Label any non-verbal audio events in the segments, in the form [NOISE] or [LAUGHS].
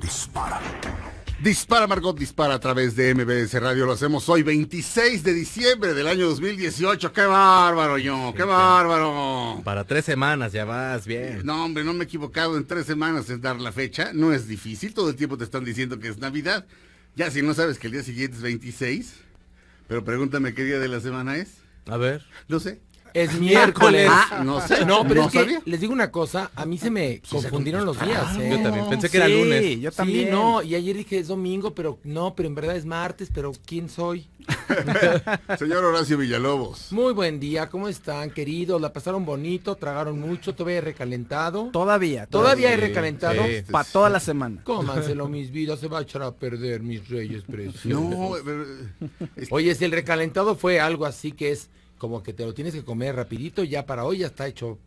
dispara. Dispara Margot, dispara a través de MBS Radio. Lo hacemos hoy, 26 de diciembre del año 2018. ¡Qué bárbaro, yo! ¡Qué bárbaro! Para tres semanas ya vas bien. No, hombre, no me he equivocado. En tres semanas es dar la fecha. No es difícil. Todo el tiempo te están diciendo que es Navidad. Ya si no sabes que el día siguiente es 26. Pero pregúntame qué día de la semana es. A ver. No sé. Es ah, miércoles. Ah, no sé. No, pero les digo una cosa, a mí se me confundieron los días. ¿eh? Yo también pensé que era lunes. Yo también. no, y ayer dije es domingo, pero no, pero en verdad es martes, pero ¿quién soy? [LAUGHS] Señor Horacio Villalobos. Muy buen día, ¿cómo están, queridos? La pasaron bonito, tragaron mucho, todavía he recalentado. Todavía. Todavía he recalentado. Este, para toda la semana. Cómanselo, [LAUGHS] mis vidas, se va a echar a perder, mis reyes preciosos. No, eh, eh, Oye, si el recalentado fue algo así que es como que te lo tienes que comer rapidito, ya para hoy ya está hecho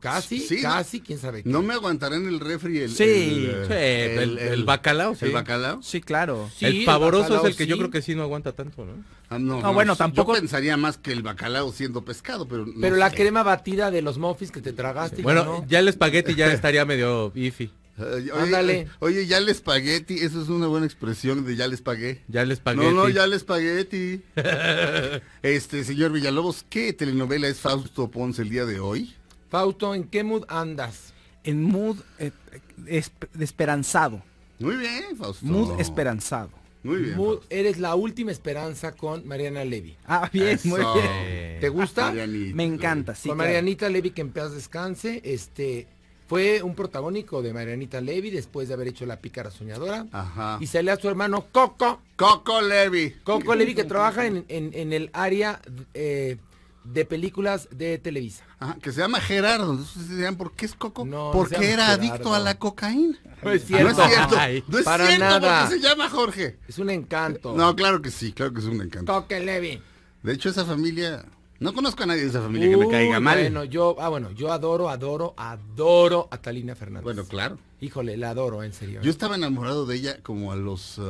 Casi, casi, quién sabe. No me en el refri el, bacalao. ¿El bacalao? Sí, claro. el pavoroso es el que yo creo que sí no aguanta tanto, ¿no? Ah, no, ah, bueno, tampoco. Yo pensaría más que el bacalao siendo pescado, pero. pero la crema batida de los muffins que te tragaste. Bueno, ya el espagueti ya estaría medio iffy. Oye, Oye, ya les espagueti, eso es una buena expresión de ya les pagué. Ya les pagué. No, no, ya les espagueti. [LAUGHS] este, señor Villalobos, ¿qué telenovela es Fausto Ponce el día de hoy? Fausto, ¿en qué mood andas? En mood eh, esperanzado. Muy bien, Fausto. Mood esperanzado. Muy bien. Mood, eres la última esperanza con Mariana Levy. Ah, bien, muy bien. ¿Te gusta? Me encanta, sí. Con Marianita Levy, que en paz descanse. Este, fue un protagónico de Marianita Levy después de haber hecho La Pícara Soñadora. Ajá. Y sale a su hermano Coco. Coco Levy. Coco Levy que trabaja en, en, el área eh, de películas de Televisa. Ajá, que se llama Gerardo. Entonces ¿por qué es Coco? No, porque era adicto a la cocaína. No es cierto. No es cierto. no es para nada. se llama Jorge. Es un encanto. No, claro que sí, claro que es un encanto. Coco Levy. De hecho, esa familia no conozco a nadie de esa familia que me caiga mal. Bueno, yo, ah, bueno, yo adoro, adoro, adoro a Talina Fernández. Bueno, claro. Híjole, la adoro, en serio. ¿eh? Yo estaba enamorado de ella como a los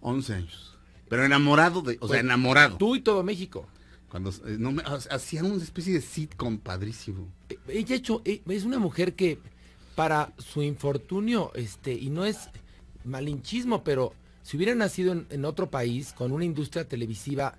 11 eh, años. Pero enamorado de, o sea, pues, enamorado. Tú y todo México. Cuando eh, hacían una especie de sitcom padrísimo. E, ella hecho, e, es una mujer que para su infortunio, este, y no es malinchismo, pero si hubiera nacido en otro país con una industria televisiva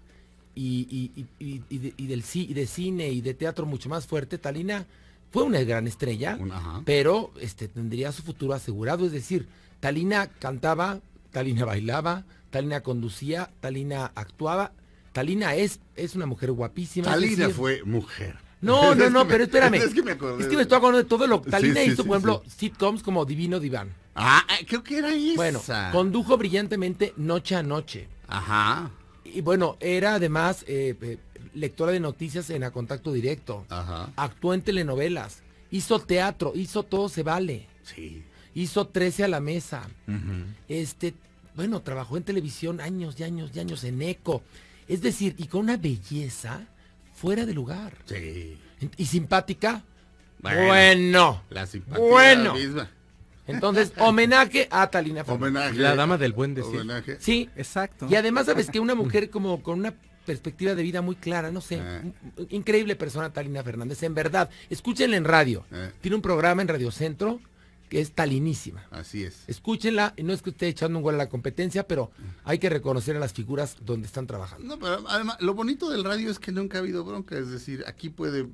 y, de, del, cine y de teatro mucho más fuerte, Talina fue una gran estrella, pero este, tendría su futuro asegurado. Es decir, Talina cantaba, Talina bailaba, Talina conducía, Talina actuaba. Talina es, es una mujer guapísima. Talina fue mujer. No, [LAUGHS] no, no, pero espérame. Es que me acordé. estoy de todo lo que Talina hizo, por ejemplo, sitcoms como Divino Diván. Ah, creo que era esa. Bueno, condujo brillantemente Noche a Noche. Ajá. Y bueno, era además eh, eh, lectora de noticias en A Contacto Directo. Ajá. Actuó en telenovelas. Hizo teatro. Hizo Todo Se Vale. Sí. Hizo 13 a la Mesa. Este, bueno, trabajó en televisión años y años y años en ECO. Es decir, y con una belleza fuera de lugar. Sí. Y simpática. Bueno. la simpática bueno. misma. Entonces, homenaje a Talina Fernández. Homenaje. La dama del buen decir. Homenaje. Sí. Exacto. Y además, sabes que una mm. mujer como con una perspectiva de vida muy clara, no sé, eh. increíble persona Talina Fernández, en verdad, escúchenla en radio. Eh. Tiene un programa en Radio Centro que es talinísima. Así es. Escúchenla, no es que esté echando un gol a la competencia, pero mm. hay que reconocer a las figuras donde están trabajando. No, pero además, lo bonito del radio es que nunca ha habido bronca, es decir, aquí puede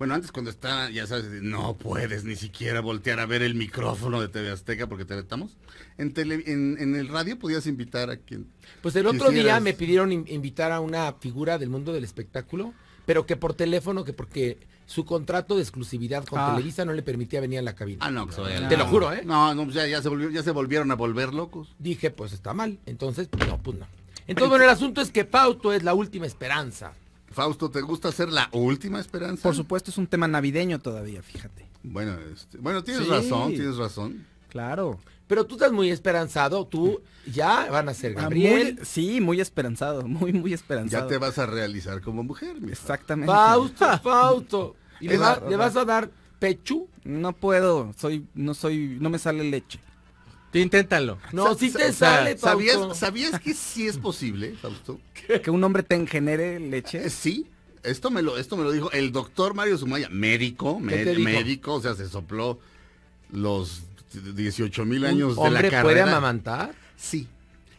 bueno, antes cuando estaba, ya sabes, no puedes ni siquiera voltear a ver el micrófono de TV Azteca porque te vetamos. En, en, el radio podías invitar a quien. Pues el otro día me pidieron invitar a una figura del mundo del espectáculo, pero que por teléfono, que porque su contrato de exclusividad con ah. Televisa no le permitía venir a la cabina. Ah, no, Te lo juro, ¿eh? No, no, ya, se ya se volvieron a volver locos. Dije, pues está mal. Entonces, pues, no, pues no. Entonces, bueno, el asunto es que Pauto es la última esperanza Fausto, ¿te gusta hacer la última esperanza? Por supuesto, es un tema navideño todavía, fíjate. Bueno, este, bueno tienes razón, tienes razón. Claro. Pero tú estás muy esperanzado, tú ya van a ser ah, Gabriel. sí, muy esperanzado, muy, muy esperanzado. Ya te vas a realizar como mujer. Exactamente. Fausto, [LAUGHS] Fausto. ¿Y le, vas a dar pechu? No puedo, soy, no soy, no me sale leche inténtalo. No, te sale, ¿sabías, que sí es posible, Fausto? ¿Que un hombre te genere leche? Eh, sí. Esto me, lo, esto me lo dijo el doctor Mario Sumaya, médico, médico, o sea, se sopló los 18 mil años de la carrera. puede amamantar? Sí.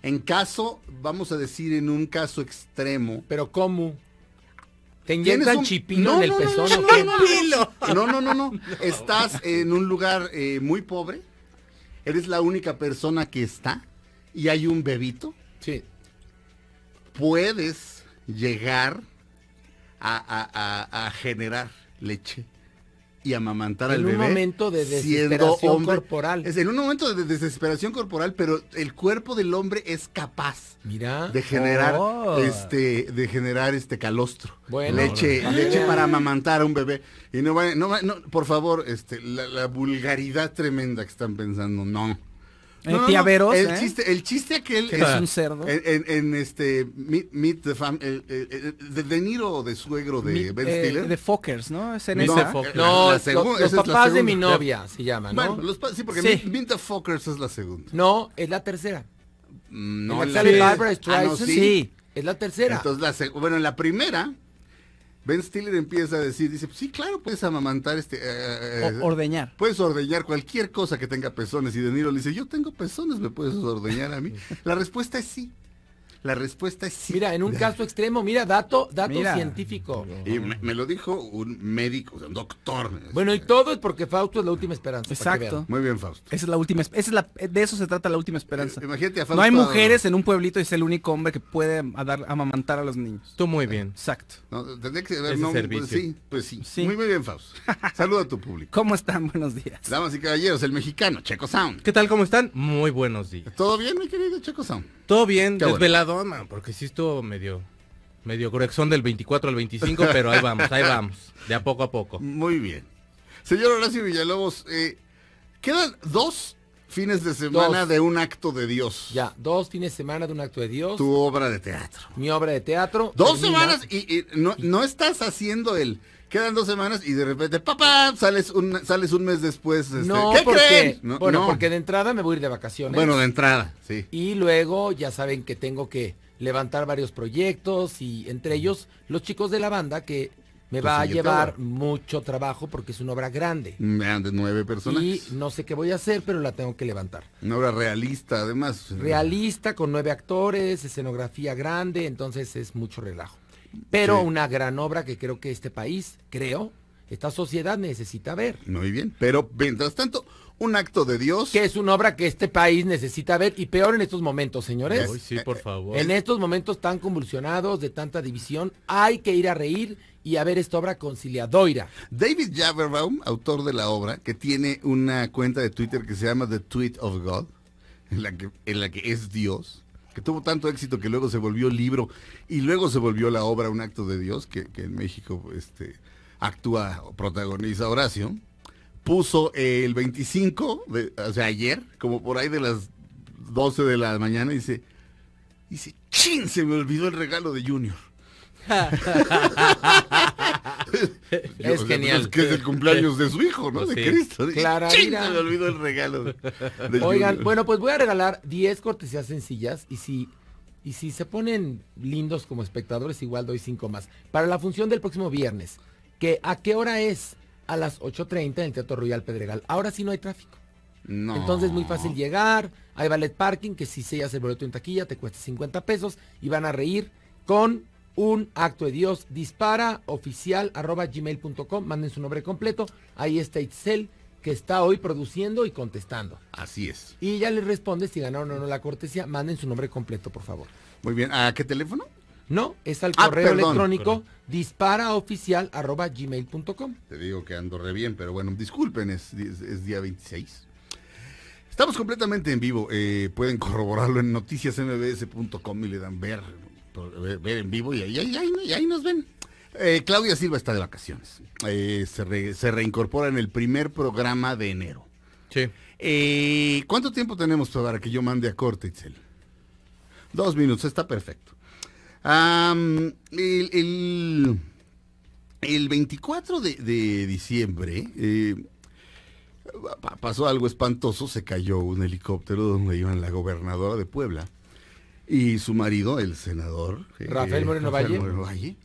En caso, vamos a decir, en un caso extremo. ¿Pero cómo? ¿Te inyectan un... chipino en el pezón? No, no, no, [LAUGHS] no, estás en un lugar eh, muy pobre eres la única persona que está y hay un bebito. Sí. Puedes llegar a, a generar leche y amamantar al bebé. En un momento de desesperación corporal. Es en un momento de desesperación corporal, pero el cuerpo del hombre es capaz de generar oh. este de generar este calostro. leche, leche para amamantar a un bebé. Y no, no, no por favor, este la vulgaridad tremenda que están pensando, no. No, no, tiaveros, el, ¿eh? chiste, el chiste que él es, ah. un cerdo. En, en este Meet, meet the Fam, el, el, el, de Niro de suegro de meet, Ben eh, Stiller. Eh, de Fockers, ¿no? Es en no, esa. No, la, la los, los papás de mi novia se llaman, ¿no? Bueno, los sí, porque sí. Meet, meet, the Fockers es la segunda. No, es la tercera. Mm, no, la, la, la... Ah, sí. Es la tercera. Entonces, la bueno, en la primera Ben Stiller empieza a decir, dice, pues sí, claro, puedes amamantar este... Eh, eh, ordeñar. Puedes ordeñar cualquier cosa que tenga pezones. Y De Niro le dice, yo tengo pezones, ¿me puedes ordeñar a mí? [LAUGHS] La respuesta es sí. La respuesta es sí. Mira, en un [LAUGHS] caso extremo, mira, dato, dato científico. Y me, lo dijo un médico, un doctor. Bueno, y este, todo es porque Fausto es la última esperanza. Exacto. Muy bien, Fausto. Esa es la última, es la, de eso se trata la última esperanza. Eh, imagínate a Fausto. No hay mujeres en un pueblito y es el único hombre que puede dar, amamantar a los niños. Tú muy bien. Exacto. No, tendría que haber Pues, sí, pues sí. Muy, muy bien, Fausto. [LAUGHS] Saluda a tu público. ¿Cómo están? Buenos días. Damas y caballeros, el mexicano, Checo Sound. ¿Qué tal? ¿Cómo están? Muy buenos días. ¿Todo bien, mi querido Checo Sound? Todo bien, desvelado, porque sí estuvo medio, medio corrección del 24 al 25, pero ahí vamos, ahí vamos, de a poco a poco. Muy bien. Señor Horacio Villalobos, eh, quedan dos fines de semana de un acto de Dios. Ya, dos fines de semana de un acto de Dios. Tu obra de teatro. Mi obra de teatro. Dos semanas y, no, estás haciendo el Quedan dos semanas y de repente, papá, sales un, sales un mes después. Este, no, ¿qué porque, creen? bueno, porque de entrada me voy a ir de vacaciones. Bueno, de entrada, sí. Y luego ya saben que tengo que levantar varios proyectos y entre ellos los chicos de la banda que me va a llevar mucho trabajo porque es una obra grande. Mm, de nueve personas. Y no sé qué voy a hacer, pero la tengo que levantar. Una obra realista, además. Realista, con nueve actores, escenografía grande, entonces es mucho relajo pero una gran obra que creo que este país, creo, esta sociedad necesita ver. Muy bien, pero mientras tanto, un acto de Dios. Que es una obra que este país necesita ver y peor en estos momentos, señores. sí, por eh, eh, favor. En estos momentos tan convulsionados de tanta división, hay que ir a reír y a ver esta obra conciliadora. David Jaberbaum, autor de la obra, que tiene una cuenta de Twitter que se llama The Tweet of God, en la que es Dios que tuvo tanto éxito que luego se volvió libro y luego se volvió la obra Un acto de Dios, que, en México este, actúa o protagoniza Horacio, puso el 25, de, o sea, ayer, como por ahí de las 12 de la mañana, dice, dice, chin, se me olvidó el regalo de Junior. [LAUGHS] es genial. Es que es el cumpleaños de su hijo, ¿no? de Cristo. Claro. me olvido el regalo. Oigan, bueno, pues voy a regalar 10 cortesías sencillas y si y si se ponen lindos como espectadores, igual doy 5 más. Para la función del próximo viernes, que a qué hora es? A las 8.30 en el Teatro Royal Pedregal. Ahora sí no hay tráfico. No. Entonces muy fácil llegar. Hay ballet parking que si sellas el boleto en taquilla te cuesta 50 pesos y van a reír con un acto de Dios. Dispara gmail.com. Manden su nombre completo. Ahí está Itzel que está hoy produciendo y contestando. Así es. Y ya le responde si ganaron o no la cortesía. Manden su nombre completo, por favor. Muy bien. ¿A qué teléfono? No, es al ah, correo electrónico disparaoficial.gmail.com. Te digo que ando re bien, pero bueno, disculpen, es, día 26. Estamos completamente en vivo. Eh, pueden corroborarlo en noticiasmbs.com y le dan ver ver en vivo y ahí, nos ven. Eh, Claudia Silva está de vacaciones. Eh, se, reincorpora en el primer programa de enero. Eh, ¿Cuánto tiempo tenemos para que yo mande a corte, Dos minutos, está perfecto. el, 24 de, de diciembre pasó algo espantoso. Se cayó un helicóptero donde iban la gobernadora de Puebla y su marido, el senador eh, Rafael Moreno, Valle.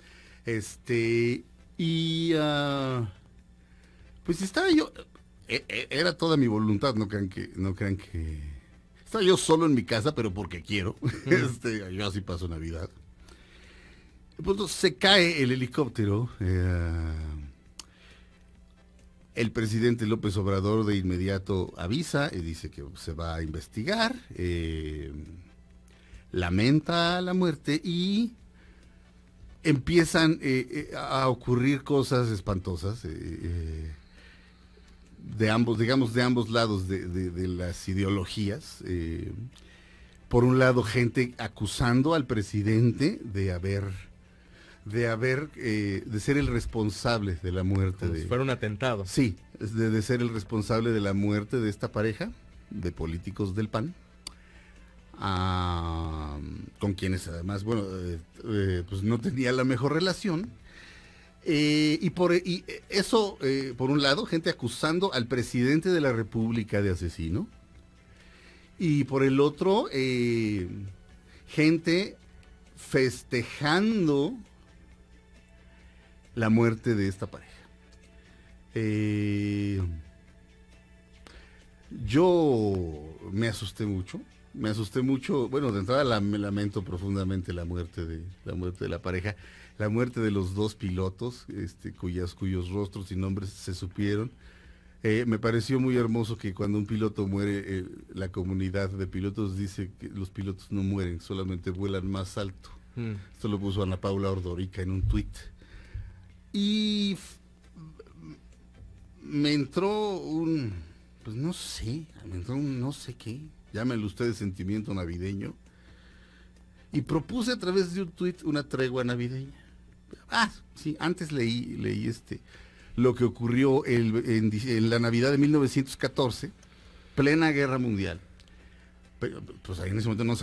Este, y ah, pues estaba yo, e, e, era toda mi voluntad, no crean que, no crean que. Estaba yo solo en mi casa, pero porque quiero. [LAUGHS] este, yo así paso Navidad. Pues, se cae el helicóptero. Eh, el presidente López Obrador de inmediato avisa y dice que se va a investigar. Eh, lamenta la muerte y empiezan eh, eh, a ocurrir cosas espantosas eh, de ambos, digamos, de ambos lados de, las ideologías. por un lado, gente acusando al presidente de haber de haber de ser el responsable de la muerte de fueron un atentado sí de ser el responsable de la muerte de esta pareja de políticos del pan con quienes además, bueno, eh, eh, pues no tenía la mejor relación. Eh, y por y eso, por un lado, gente acusando al presidente de la República de asesino. Y por el otro, gente festejando la muerte de esta pareja. yo me asusté mucho me asusté mucho. Bueno, de entrada me lamento profundamente la muerte de la muerte de la pareja, la muerte de los dos pilotos, este, cuyas, cuyos rostros y nombres se supieron. Eh, me pareció muy hermoso que cuando un piloto muere, eh, la comunidad de pilotos dice que los pilotos no mueren, solamente vuelan más alto. Mm. Esto lo puso Ana Paula Ordorica en un tuit. Y me entró un, pues no sé, me entró un no sé qué, llámenlo ustedes sentimiento navideño, y propuse a través de un tuit una tregua navideña. Ah, sí, antes leí, leí este, lo que ocurrió en, la Navidad de 1914, plena guerra mundial. pues ahí en ese momento no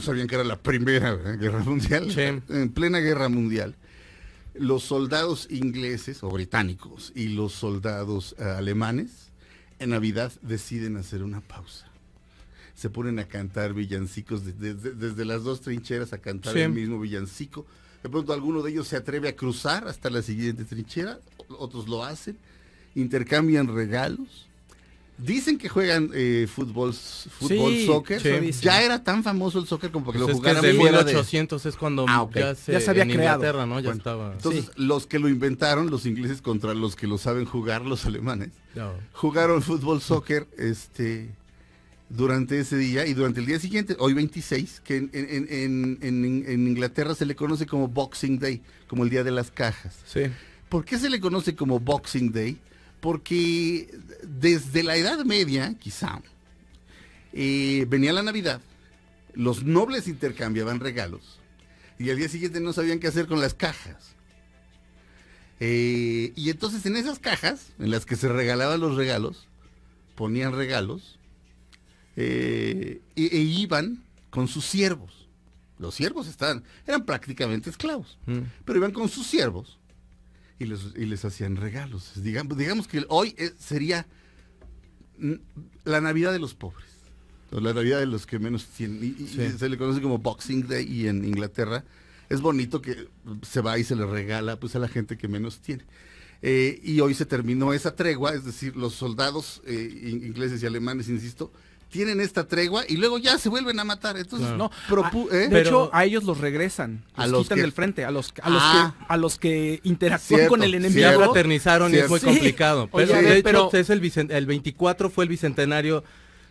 sabían, que era la primera guerra mundial. En plena guerra mundial, los soldados ingleses o británicos y los soldados eh, alemanes en Navidad deciden hacer una pausa se ponen a cantar villancicos desde, las dos trincheras a cantar el mismo villancico. De pronto alguno de ellos se atreve a cruzar hasta la siguiente trinchera, otros lo hacen, intercambian regalos. Dicen que juegan eh, fútbol, fútbol soccer. ya era tan famoso el soccer como que lo jugaran pues es que 1800 es cuando ah, ya, se, en Inglaterra, ¿no? Ya Entonces, los que lo inventaron, los ingleses contra los que lo saben jugar, los alemanes, jugaron fútbol soccer, este, durante ese día y durante el día siguiente, hoy 26, que en, en, Inglaterra se le conoce como Boxing Day, como el Día de las Cajas. Sí. ¿Por qué se le conoce como Boxing Day? Porque desde la Edad Media, quizá, eh, venía la Navidad, los nobles intercambiaban regalos y al día siguiente no sabían qué hacer con las cajas. Eh, y entonces en esas cajas, en las que se regalaban los regalos, ponían regalos eh, e, e, iban con sus siervos. Los siervos estaban, eran prácticamente esclavos, mm. pero iban con sus siervos y les, hacían regalos. Digamos, que hoy eh, sería la Navidad de los pobres, la Navidad de los que menos tienen. Y, se le conoce como Boxing Day y en Inglaterra es bonito que se va y se le regala pues a la gente que menos tiene. Eh, y hoy se terminó esa tregua, es decir, los soldados ingleses y alemanes, insisto, tienen esta tregua y luego ya se vuelven a matar. Entonces, no. Ah, eh, de hecho, a ellos los regresan, los, a los quitan del frente, a los, a los ah. que, a interactúan con el enemigo. ya fraternizaron y es muy complicado. Pero de hecho, es el, el 24 fue el bicentenario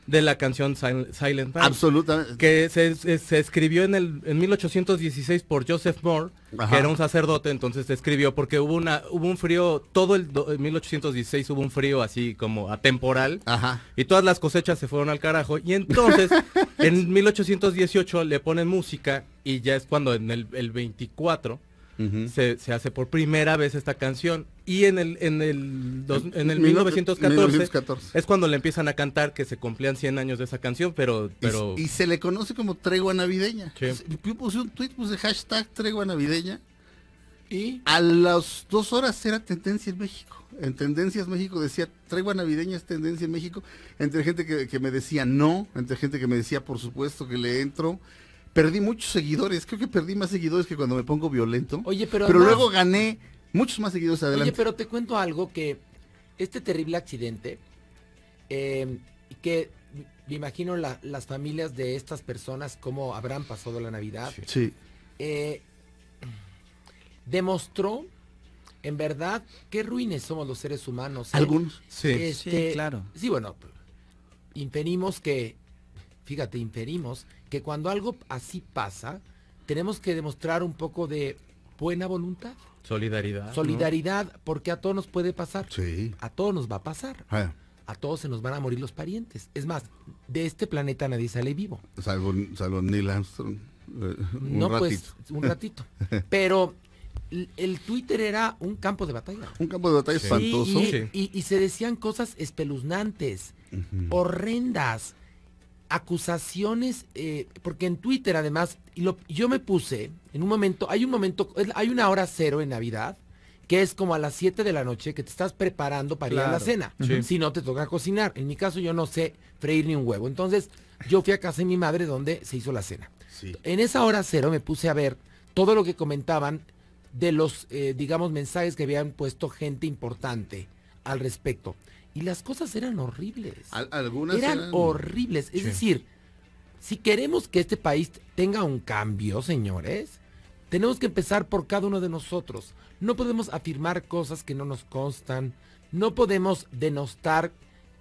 de la canción Silent Night. Absolutamente. Que se, escribió en, el, en 1816 por Joseph Moore, que era un sacerdote, entonces se escribió porque hubo, una, hubo un frío, todo el 1816 hubo un frío así como atemporal, Ajá. y todas las cosechas se fueron al carajo, y entonces [LAUGHS] en 1818 le ponen música y ya es cuando en el, el 24 se, hace por primera vez esta canción. Y en el, en el, en el 1914, es cuando le empiezan a cantar que se cumplían 100 años de esa canción, pero... pero... Y, se le conoce como tregua navideña. Yo puse un tweet, puse hashtag tregua navideña. Y a las dos horas era tendencia en México. En Tendencias México decía, tregua navideña es tendencia en México. Entre gente que, que me decía no, entre gente que me decía, por supuesto que le entro perdí muchos seguidores. Creo que perdí más seguidores que cuando me pongo violento. Oye, pero. Pero luego gané muchos más seguidores adelante. Oye, pero te cuento algo que este terrible accidente, eh, que me imagino las familias de estas personas, cómo habrán pasado la Navidad. Sí. Eh, demostró. En verdad, qué ruines somos los seres humanos. ¿eh? Algunos, sí, este, sí, claro. Sí, bueno, inferimos que fíjate, inferimos que cuando algo así pasa, tenemos que demostrar un poco de buena voluntad. Solidaridad. Solidaridad, porque a todos nos puede pasar. Sí. A todos nos va a pasar. Ah. A todos se nos van a morir los parientes. Es más, de este planeta nadie sale vivo. Salvo, Neil Armstrong. Eh, un no, pues, ratito. pues, un ratito. [LAUGHS] Pero el, Twitter era un campo de batalla. Un campo de batalla espantoso. y, se decían cosas espeluznantes, horrendas acusaciones, eh, porque en Twitter además, yo me puse en un momento, hay un momento, hay una hora cero en Navidad, que es como a las 7 de la noche que te estás preparando para ir a la cena. Si no te toca cocinar. En mi caso yo no sé freír ni un huevo. Entonces yo fui a casa de mi madre donde se hizo la cena. En esa hora cero me puse a ver todo lo que comentaban de los, eh, digamos, mensajes que habían puesto gente importante al respecto. Y las cosas eran horribles. algunas eran, horribles. Es decir, si queremos que este país tenga un cambio, señores, tenemos que empezar por cada uno de nosotros. No podemos afirmar cosas que no nos constan. No podemos denostar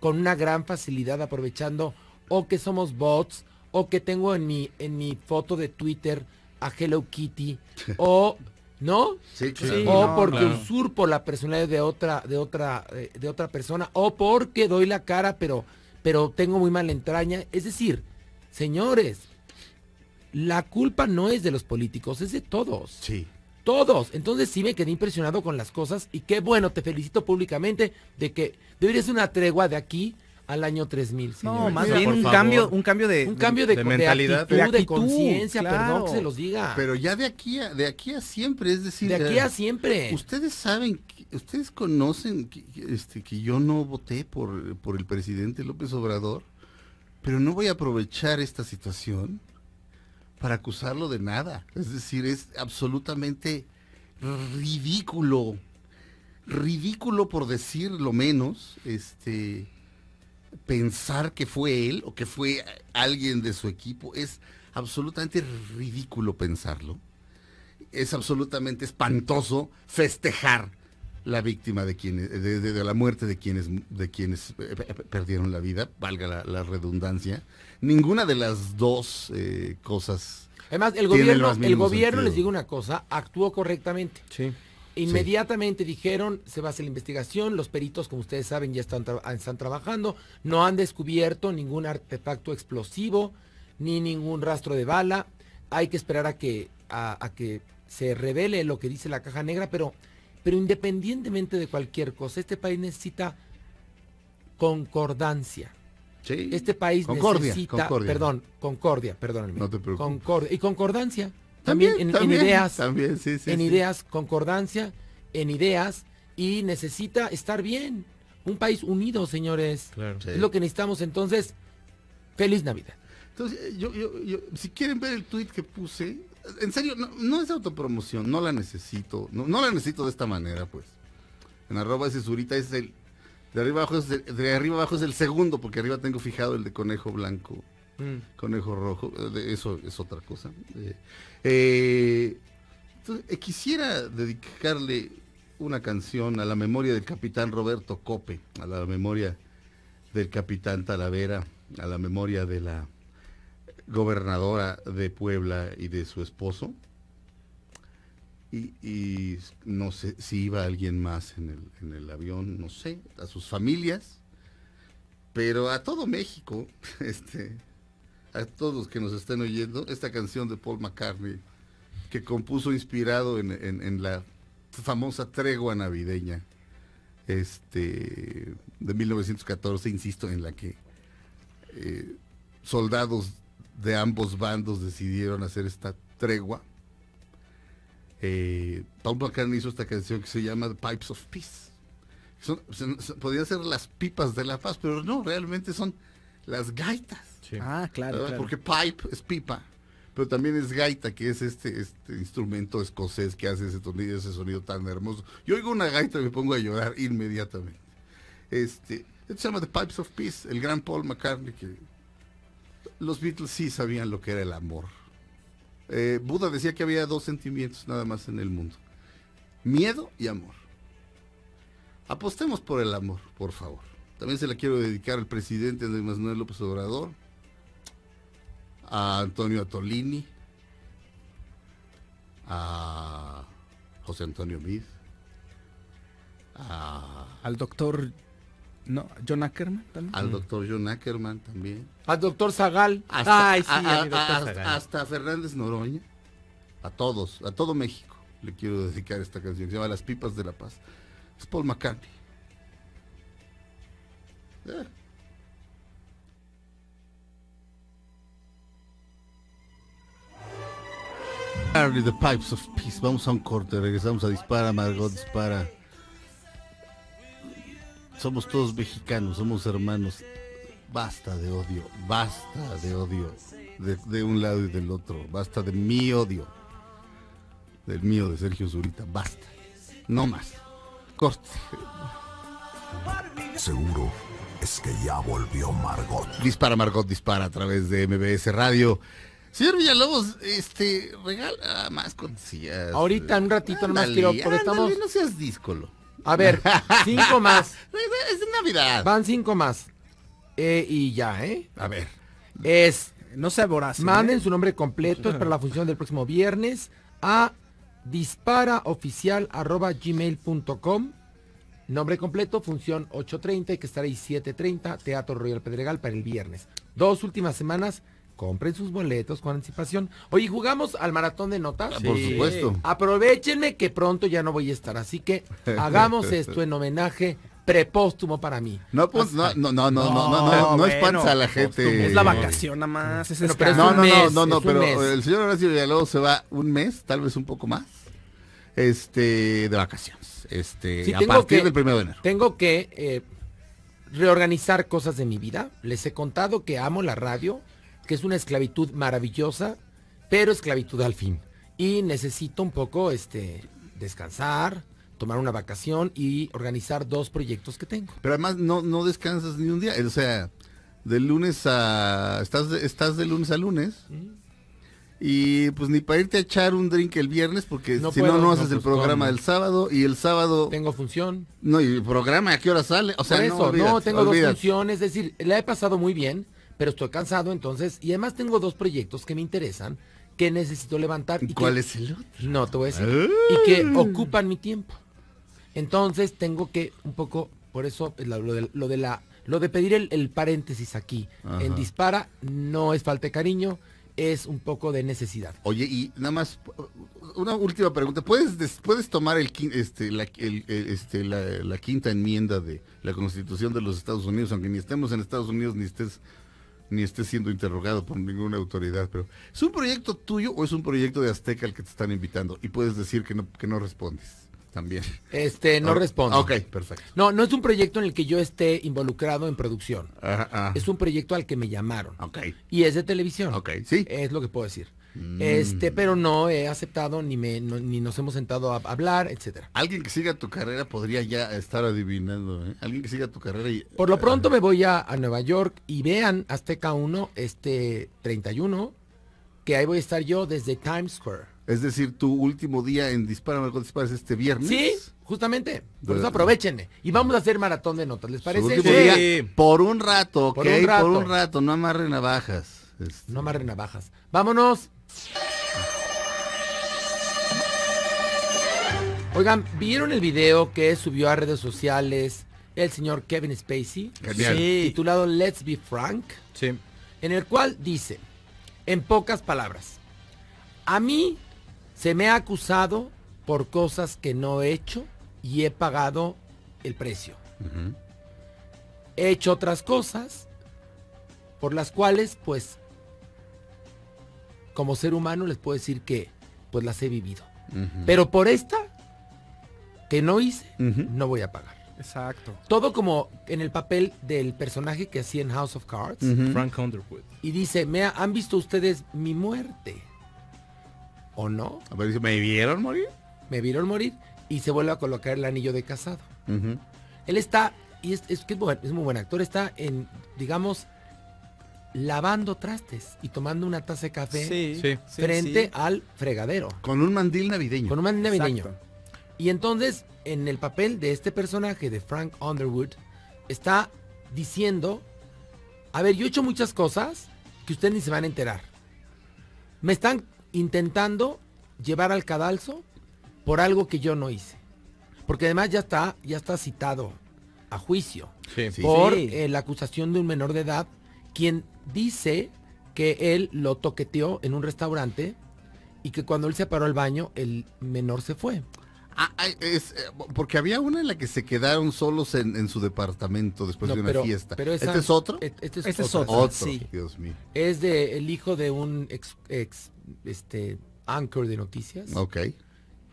con una gran facilidad aprovechando o que somos bots o que tengo en en mi foto de Twitter a Hello Kitty [LAUGHS] o ¿no? Sí, o porque usurpo la personalidad de otra, de otra, eh, de otra persona, o porque doy la cara, pero, pero tengo muy mala entraña. Es decir, señores, la culpa no es de los políticos, es de todos. Sí. Todos. Entonces sí me quedé impresionado con las cosas y qué bueno, te felicito públicamente de que deberías una tregua de aquí al año 3000. No, más bien un cambio, un cambio de, un cambio de, mentalidad, de, conciencia, perdón que se los diga. Pero ya de aquí a, de aquí a siempre, es decir, de aquí a siempre. Ustedes saben, ustedes conocen que, este, que yo no voté por, por el presidente López Obrador, pero no voy a aprovechar esta situación para acusarlo de nada. Es decir, es absolutamente ridículo, ridículo por decir lo menos, este pensar que fue él o que fue alguien de su equipo es absolutamente ridículo pensarlo. Es absolutamente espantoso festejar la víctima de quienes, de, la muerte de quienes, de quienes eh, eh, eh, perdieron la vida, valga la, redundancia. Ninguna de las dos cosas. Además, el gobierno, el gobierno les digo una cosa, actuó correctamente. Sí. Inmediatamente dijeron, se va a hacer la investigación, los peritos, como ustedes saben, ya están, ah, están trabajando, no han descubierto ningún artefacto explosivo, ni ningún rastro de bala. Hay que esperar a que, a, que se revele lo que dice la caja negra, pero, pero independientemente de cualquier cosa, este país necesita concordancia. Este país concordia, necesita, concordia. perdón, concordia, No y concordancia. También, en, ideas. También, sí, sí, en ideas, concordancia, en ideas y necesita estar bien. Un país unido, señores. Es lo que necesitamos entonces. Feliz Navidad. Entonces, eh, yo, yo, yo, si quieren ver el tweet que puse, en serio, no, es autopromoción, no la necesito, no, la necesito de esta manera, pues. En arroba ese es el, de arriba abajo es el, de arriba abajo es el segundo, porque arriba tengo fijado el de conejo blanco, mm. conejo rojo, eh, eso es otra cosa. Eh. Eh, eh, quisiera dedicarle una canción a la memoria del capitán Roberto Cope, a la memoria del capitán Talavera, a la memoria de la gobernadora de Puebla y de su esposo. Y, no sé si iba alguien más en el, en el, avión, no sé, a sus familias, pero a todo México, [LAUGHS] este, a todos los que nos estén oyendo esta canción de Paul McCartney que compuso inspirado en, la famosa tregua navideña este, de 1914, insisto, en la que eh, soldados de ambos bandos decidieron hacer esta tregua. Eh, Paul McCartney hizo esta canción que se llama The Pipes of Peace. podría ser las pipas de la paz, pero no, realmente son las gaitas Ah, claro, Porque pipe es pipa, pero también es gaita, que es este, este instrumento escocés que hace ese sonido, ese sonido tan hermoso. Yo oigo una gaita y me pongo a llorar inmediatamente. Este, esto se llama The Pipes of Peace, el gran Paul McCartney los Beatles sí sabían lo que era el amor. Eh, Buda decía que había dos sentimientos nada más en el mundo, miedo y amor. Apostemos por el amor, por favor. También se la quiero dedicar al presidente Andrés Manuel López Obrador, a Antonio Tolini, a José Antonio Mid, a... al doctor no, John Ackerman también. Al doctor John Ackerman también. Al doctor Zagal. Hasta, a, Fernández Noroña. A todos, a todo México. Le quiero dedicar esta canción se llama Las Pipas de la Paz. Es Paul McCartney. Eh, the Pipes of Peace. Vamos a un corte, regresamos a Dispara, Margot Dispara. Somos todos mexicanos, somos hermanos. Basta de odio, basta de odio. De, de un lado y del otro. Basta de mi odio. Del mío de Sergio Zurita. Basta. No más. Corte. Seguro es que ya volvió Margot. Dispara, Margot, dispara a través de MBS Radio. Señor Villalobos, este, regala más cosillas. Ahorita, en un ratito nomás quiero, porque no seas díscolo. A ver, [LAUGHS] cinco más. Es de Navidad. Van cinco más. Eh, y ya, ¿eh? A ver. Es... No se ¿eh? Manden su nombre completo para la [LAUGHS] función del próximo viernes a disparaoficial.gmail.com Nombre completo, función 8.30 y que estaréis ahí 7.30, Teatro Royal Pedregal para el viernes. Dos últimas semanas compren sus boletos con anticipación. Oye, ¿jugamos al maratón de notas? Ah, sí. Por supuesto. Aprovechenme que pronto ya no voy a estar, así que hagamos [LAUGHS] esto en homenaje prepóstumo para mí. No, pues no, no, no, no, no, no, no, espanta a la gente. Es la vacación nada más. Este no, no, no, no, no, pero el señor Horacio Villalobos se va un mes, tal vez un poco más, este, de vacaciones. Este, a partir del primero de enero. Tengo que eh, reorganizar cosas de mi vida. Les he contado que amo la radio que es una esclavitud maravillosa, pero esclavitud al fin. Y necesito un poco este, descansar, tomar una vacación y organizar dos proyectos que tengo. Pero además no, no descansas ni un día, o sea, de lunes a... estás de, estás de lunes a lunes. Y pues ni para irte a echar un drink el viernes, porque si no, no haces el pues, programa del sábado. Y el sábado. Tengo función. No, y programa, ¿a qué hora sale? O sea, no, no tengo dos funciones. Es decir, la he pasado muy bien pero estoy cansado entonces y además tengo dos proyectos que me interesan que necesito levantar. Y ¿Cuál es el otro? No, te voy a decir. Y que ah. ocupan mi tiempo. Entonces tengo que un poco, por eso eh, lo de, la, lo de pedir el, paréntesis aquí. En dispara no es falta de cariño, es un poco de necesidad. Oye, y nada más, una última pregunta. ¿Puedes, tomar el, este, el, este, la, quinta enmienda de la Constitución de los Estados Unidos, aunque ni estemos en Estados Unidos ni estés ni esté siendo interrogado por ninguna autoridad, pero ¿es un proyecto tuyo o es un proyecto de Azteca al que te están invitando? Y puedes decir que no, que no respondes también. Este, no respondo. Ok, perfecto. No, no es un proyecto en el que yo esté involucrado en producción. Es un proyecto al que me llamaron. Ok. Y es de televisión. Ok, sí. Es lo que puedo decir. Este, pero no he aceptado ni me ni nos hemos sentado a hablar, etcétera. Alguien que siga tu carrera podría ya estar adivinando, ¿eh? Alguien que siga tu carrera y Por lo pronto me voy a, a, Nueva York y vean Azteca 1 este 31 que ahí voy a estar yo desde Times Square. Es decir, tu último día en Dispara Dispara Es este viernes. Sí, justamente. pues aprovechen Y vamos a hacer maratón de notas, ¿les parece? por un rato, Por un rato. no amarre navajas. Este. No amarre navajas. Vámonos. Oigan, ¿vieron el video que subió a redes sociales el señor Kevin Spacey? Sí. Titulado Let's Be Frank. En el cual dice, en pocas palabras, a mí se me ha acusado por cosas que no he hecho y he pagado el precio. He hecho otras cosas por las cuales pues como ser humano les puedo decir que pues las he vivido. Pero por esta que no hice, no voy a pagar. Exacto. Todo como en el papel del personaje que hacía en House of Cards. Frank Underwood. Y dice, ¿me han visto ustedes mi muerte? ¿O no? ¿me vieron morir? Me vieron morir y se vuelve a colocar el anillo de casado. Él está, y es, es, es, muy buen actor, está en, digamos, lavando trastes y tomando una taza de café frente al fregadero. Con un mandil navideño. Con un mandil navideño. Y entonces, en el papel de este personaje de Frank Underwood, está diciendo, a ver, yo he hecho muchas cosas que ustedes ni se van a enterar. Me están intentando llevar al cadalso por algo que yo no hice. Porque además ya está, ya está citado a juicio por eh, la acusación de un menor de edad, quien dice que él lo toqueteó en un restaurante y que cuando él se paró al baño, el menor se fue. Ah, eh, porque había una en la que se quedaron solos en, su departamento después de una fiesta. ¿Este es otro? E-, este es, este otro. Sí. Es de el hijo de un ex, este anchor de noticias. Ok.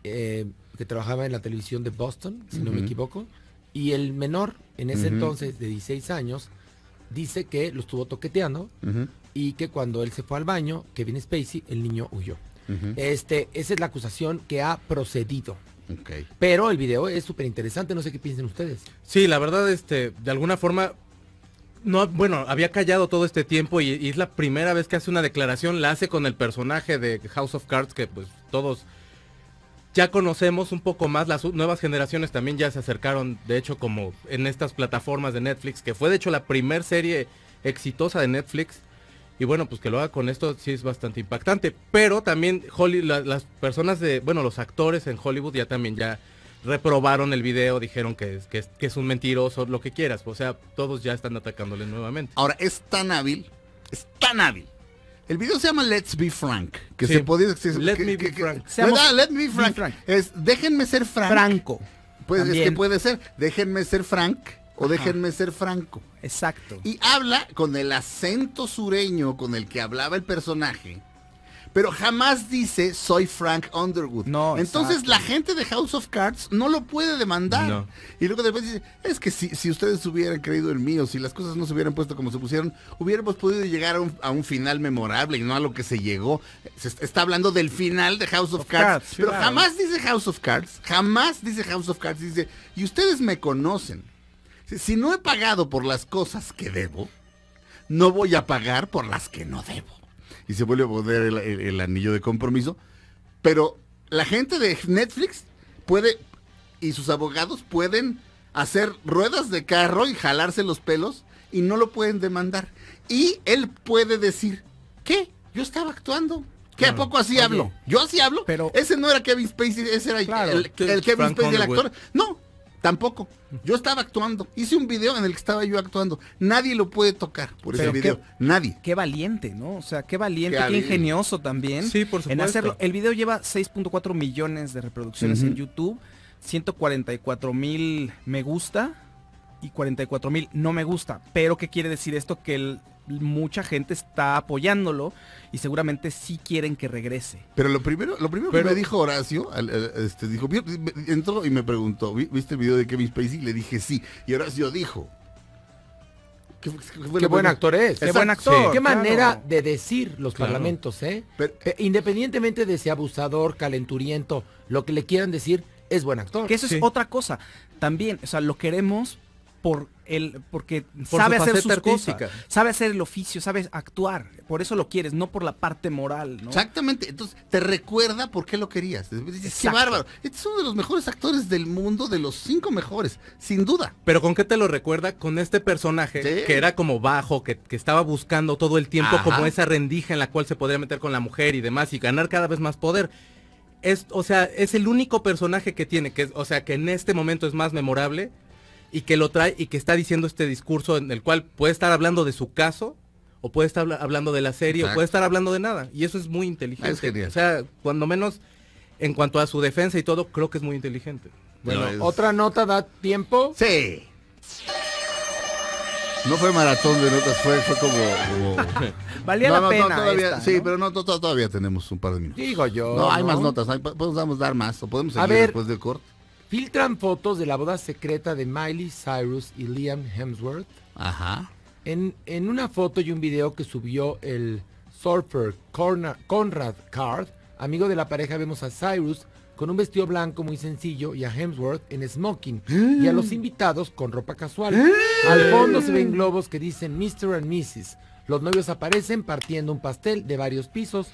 Eh, que trabajaba en la televisión de Boston, si no me equivoco. Y el menor, en ese entonces, de 16 años, dice que lo estuvo toqueteando y que cuando él se fue al baño, que viene Spacey, el niño huyó. este, esa es la acusación que ha procedido. Pero el video es súper interesante, no sé qué piensen ustedes. Sí, la verdad, este, de alguna forma, no, bueno, había callado todo este tiempo y, y, es la primera vez que hace una declaración, la hace con el personaje de House of Cards, que pues todos ya conocemos un poco más, las nuevas generaciones también ya se acercaron, de hecho, como en estas plataformas de Netflix, que fue de hecho la primera serie exitosa de Netflix. Y bueno, pues que lo haga con esto sí es bastante impactante. Pero también las personas de, bueno, los actores en Hollywood ya también ya reprobaron el video, dijeron que que es un mentiroso, lo que quieras. O sea, todos ya están atacándole nuevamente. Ahora, es tan hábil, es tan hábil el video se llama Let's Be Frank. Que se podía. decir... Let, Let be frank. Es, déjenme ser frank. franco. Pues es que puede ser. Déjenme ser frank o déjenme ser franco. Exacto. Y habla con el acento sureño con el que hablaba el personaje pero jamás dice soy Frank Underwood. Entonces la gente de House of Cards no lo puede demandar. Y luego después dice, es que si, ustedes hubieran creído en mí, o si las cosas no se hubieran puesto como se pusieron, hubiéramos podido llegar a un, final memorable y no a lo que se llegó. Se está hablando del final de House of, Cards, pero jamás dice House of Cards, jamás dice House of Cards, dice, y ustedes me conocen. Si no he pagado por las cosas que debo, no voy a pagar por las que no debo y se vuelve a poner el, anillo de compromiso. Pero la gente de Netflix puede, y sus abogados pueden hacer ruedas de carro y jalarse los pelos y no lo pueden demandar. Y él puede decir, ¿qué? Yo estaba actuando. ¿Qué a poco así hablo? Yo así hablo. Pero ese no era Kevin Spacey, ese era el, Kevin Spacey, el actor. No, Tampoco. Yo estaba actuando. Hice un video en el que estaba yo actuando. Nadie lo puede tocar por ese video. Nadie. Qué valiente, ¿no? O sea, qué valiente, qué, ingenioso también. Sí, por supuesto. En El video lleva 6.4 millones de reproducciones en YouTube, 144 mil me gusta y 44 mil no me gusta. Pero, ¿qué quiere decir esto? Que el mucha gente está apoyándolo y seguramente sí quieren que regrese. Pero lo primero, lo primero que me dijo Horacio, este, entró y me preguntó, ¿viste el video de Kevin Spacey? Le dije sí. Y Horacio dijo. Qué, buen actor es. Qué buen actor. manera de decir los parlamentos, ¿eh? ¿eh? Independientemente de si abusador, calenturiento, lo que le quieran decir, es buen actor. Que eso es otra cosa. También, o sea, lo queremos por porque sabe hacer sus cosas, sabe hacer el oficio, sabe actuar, por eso lo quieres, no por la parte moral, Exactamente, entonces te recuerda por qué lo querías. qué bárbaro, este es uno de los mejores actores del mundo, de los cinco mejores, sin duda. Pero ¿con qué te lo recuerda? Con este personaje que era como bajo, que, estaba buscando todo el tiempo como esa rendija en la cual se podría meter con la mujer y demás y ganar cada vez más poder. Es, o sea, es el único personaje que tiene, que, o sea, que en este momento es más memorable y que lo trae y que está diciendo este discurso en el cual puede estar hablando de su caso o puede estar hablando de la serie o puede estar hablando de nada y eso es muy inteligente. Es genial. O sea, cuando menos en cuanto a su defensa y todo, creo que es muy inteligente. Bueno, otra nota da tiempo. Sí. No fue maratón de notas, fue, como. [LAUGHS] Valía la pena. sí, pero no, todavía tenemos un par de minutos. Digo yo. No, hay más notas. podemos dar más. O podemos seguir después del corte. Filtran fotos de la boda secreta de Miley Cyrus y Liam Hemsworth. Ajá. En, en una foto y un video que subió el surfer Conrad Card, amigo de la pareja, vemos a Cyrus con un vestido blanco muy sencillo y a Hemsworth en smoking y a los invitados con ropa casual. Al fondo se ven globos que dicen Mr. and Mrs. Los novios aparecen partiendo un pastel de varios pisos,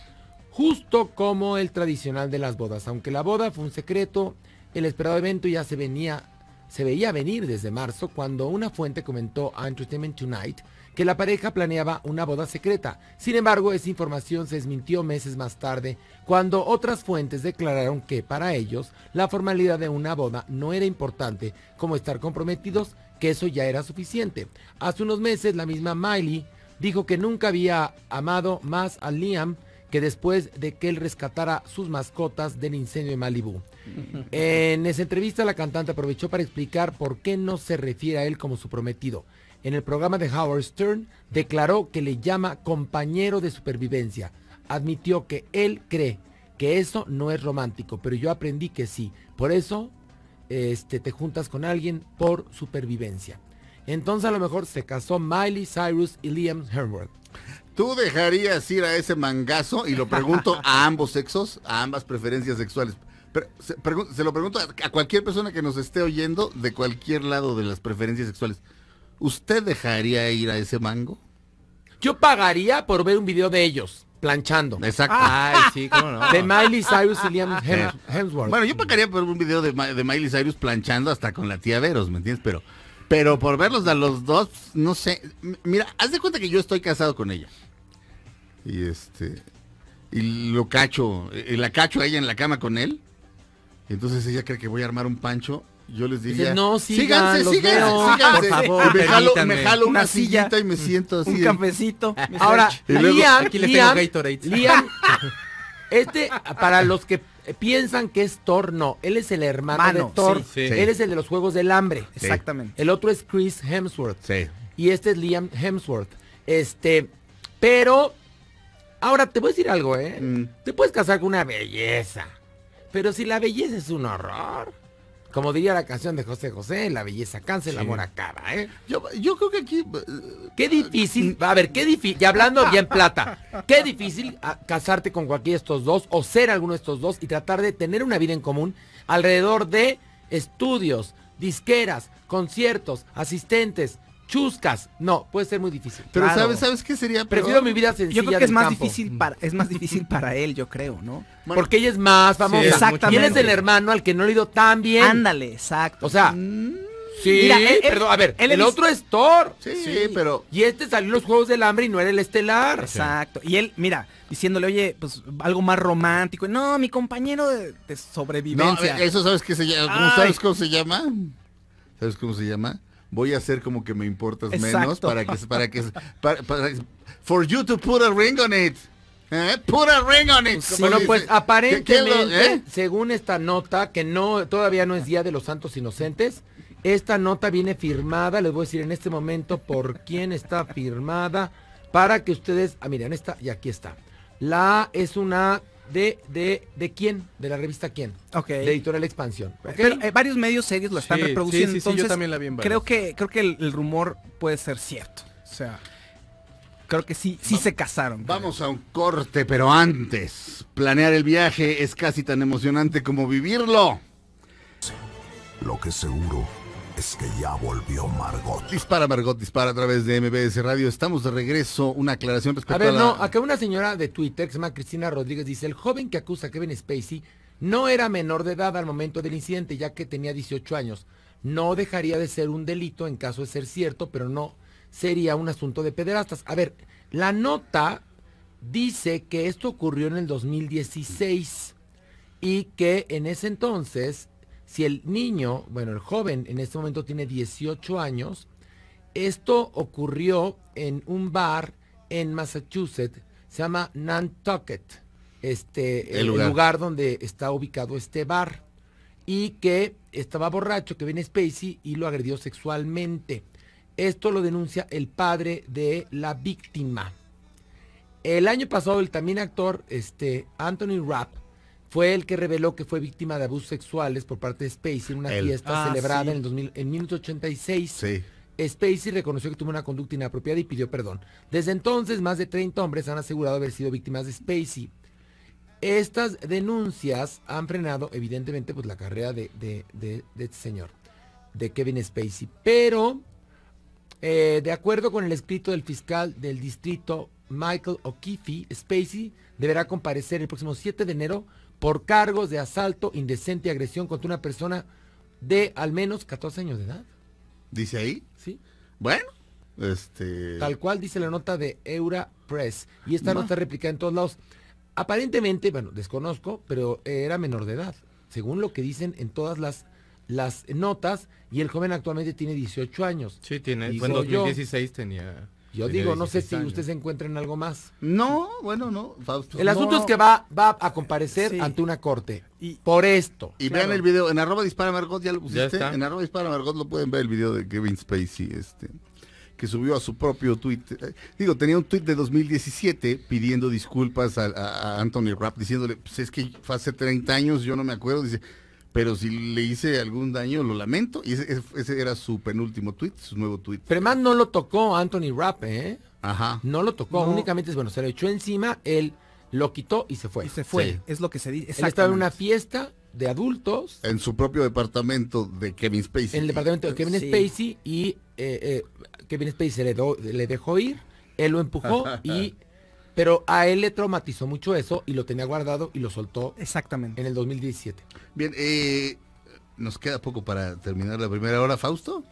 justo como el tradicional de las bodas, aunque la boda fue un secreto el esperado evento ya se venía se veía venir desde marzo cuando una fuente comentó a Entertainment Tonight que la pareja planeaba una boda secreta. Sin embargo, esa información se desmintió meses más tarde cuando otras fuentes declararon que para ellos la formalidad de una boda no era importante como estar comprometidos, que eso ya era suficiente. Hace unos meses la misma Miley dijo que nunca había amado más a Liam que después de que él rescatara sus mascotas del incendio de Malibu. [LAUGHS] En esa entrevista la cantante aprovechó para explicar por qué no se refiere a él como su prometido. En el programa de Howard Stern declaró que le llama compañero de supervivencia. Admitió que él cree que eso no es romántico, pero yo aprendí que sí. Por eso este, te juntas con alguien por supervivencia. Entonces a lo mejor se casó Miley Cyrus y Liam Hemsworth. ¿Tú dejarías ir a ese mangazo? Y lo pregunto a [LAUGHS] ambos sexos, a ambas preferencias sexuales. se, lo pregunto a, cualquier persona que nos esté oyendo de cualquier lado de las preferencias sexuales. ¿Usted dejaría ir a ese mango? Yo pagaría por ver un video de ellos planchando. Exacto. Ah. Ay, sí, cómo no. De Miley Cyrus y Liam Hemsworth. Bueno, yo pagaría por un video de, de Miley Cyrus planchando hasta con la tía Veros, ¿me entiendes? Pero pero por verlos a los dos, no sé. Mira, haz de cuenta que yo estoy casado con ella. Y este. Y lo cacho. Y la cacho a ella en la cama con él. Entonces ella cree que voy a armar un pancho. Yo les diría. no, sigan, síganse, síganse, síganse. me, jalo, una, silla, sillita y me siento así. Un cafecito. Ahora, Liam, Liam, Liam, este, para los que eh, piensan que es Thor, no. Él es el hermano de Thor. Él es el de los Juegos del Hambre. Exactamente. El otro es Chris Hemsworth. Y este es Liam Hemsworth. Este, pero, ahora te voy a decir algo, ¿eh? Mm. Te puedes casar con una belleza. Pero si la belleza es un horror, como diría la canción de José José, la belleza cansa, el amor acaba, ¿eh? Yo, yo, creo que aquí... Eh, qué difícil, a ver, qué difícil, y hablando bien plata, qué difícil ah, casarte con cualquiera de estos dos o ser alguno de estos dos y tratar de tener una vida en común alrededor de estudios, disqueras, conciertos, asistentes, chuscas. No, puede ser muy difícil. Pero sabes, ¿sabes qué sería? Prefiero mi vida sencilla. Yo creo que es más difícil para es más difícil para él, yo creo, ¿no? Porque ella es más famosa. exactamente. es el hermano al que no le ido tan bien. Ándale, exacto. O sea, mm. Sí, perdón, a ver, el otro es Thor. Sí, sí, pero. Y este salió en los Juegos del Hambre y no era el estelar. Exacto. Y él, mira, diciéndole, oye, pues algo más romántico. No, mi compañero de, sobrevivencia. eso sabes qué se sabes cómo se llama? ¿Sabes cómo se llama? voy a hacer como que me importas menos para que, para que, for you to put a ring on it. Eh, put a ring on it. bueno, pues aparentemente, eh? según esta nota, que no, todavía no es Día de los Santos Inocentes, esta nota viene firmada, les voy a decir en este momento por quién está firmada, para que ustedes, ah, miren, esta, y aquí está. La es una de, de, de quién, de la revista quién. Ok. De Editorial Expansión. Eh, varios medios serios lo están reproduciendo. entonces, también creo que, creo que el, rumor puede ser cierto. O sea, creo que sí, sí se casaron. Vamos a un corte, pero antes, planear el viaje es casi tan emocionante como vivirlo. Lo que seguro es que ya volvió Margot. Dispara Margot, dispara a través de MBS Radio. Estamos de regreso. Una aclaración respecto a ver, a no, acá una señora de Twitter que se llama Cristina Rodríguez dice, el joven que acusa a Kevin Spacey no era menor de edad al momento del incidente, ya que tenía 18 años. No dejaría de ser un delito en caso de ser cierto, pero no sería un asunto de pederastas. A ver, la nota dice que esto ocurrió en el 2016 y que en ese entonces si el niño, bueno, el joven en este momento tiene 18 años, esto ocurrió en un bar en Massachusetts, se llama Nantucket, este, el lugar. donde está ubicado este bar, y que estaba borracho, que viene Spacey y lo agredió sexualmente. Esto lo denuncia el padre de la víctima. El año pasado, el también actor este, Anthony Rapp fue el que reveló que fue víctima de abusos sexuales por parte de Spacey en una fiesta ah, celebrada en, el 2000, en 1986. Spacey reconoció que tuvo una conducta inapropiada y pidió perdón. Desde entonces, más de 30 hombres han asegurado haber sido víctimas de Spacey. Estas denuncias han frenado, evidentemente, pues la carrera de, de, de, este señor, de Kevin Spacey. Pero, eh, de acuerdo con el escrito del fiscal del distrito Michael O'Keefe, Spacey deberá comparecer el próximo 7 de enero por cargos de asalto, indecente y agresión contra una persona de al menos 14 años de edad. ¿Dice ahí? Sí. Bueno, este... Tal cual dice la nota de Eura Press. Y esta nota replicada en todos lados. Aparentemente, bueno, desconozco, pero era menor de edad, según lo que dicen en todas las, las notas, y el joven actualmente tiene 18 años. Sí, tiene, fue en 2016 tenía yo digo, no sé si ustedes encuentran algo más. No, bueno, no. El asunto es que va, va a comparecer ante una corte. por esto. Y vean el video. En arroba dispara Margot, ya lo pusiste. en arroba dispara Margot lo pueden ver el video de Kevin Spacey, este, que subió a su propio tweet. Eh, digo, tenía un tweet de 2017 pidiendo disculpas a, Anthony Rapp, diciéndole, pues es que hace 30 años, yo no me acuerdo. Dice, pero si le hice algún daño, lo lamento. Y ese, era su penúltimo tweet, su nuevo tweet. Pero más no lo tocó Anthony Rapp, ¿eh? Ajá. No lo tocó, únicamente, bueno, se lo echó encima, él lo quitó y se fue. Y se fue, es lo que se dice. Él estaba en una fiesta de adultos. En su propio departamento de Kevin Spacey. En el departamento de Kevin Spacey y eh, eh, Kevin Spacey le dejó ir, él lo empujó [LAUGHS] y pero a él le traumatizó mucho eso y lo tenía guardado y lo soltó. Exactamente. En el 2017. Bien, eh, nos queda poco para terminar la primera hora, Fausto.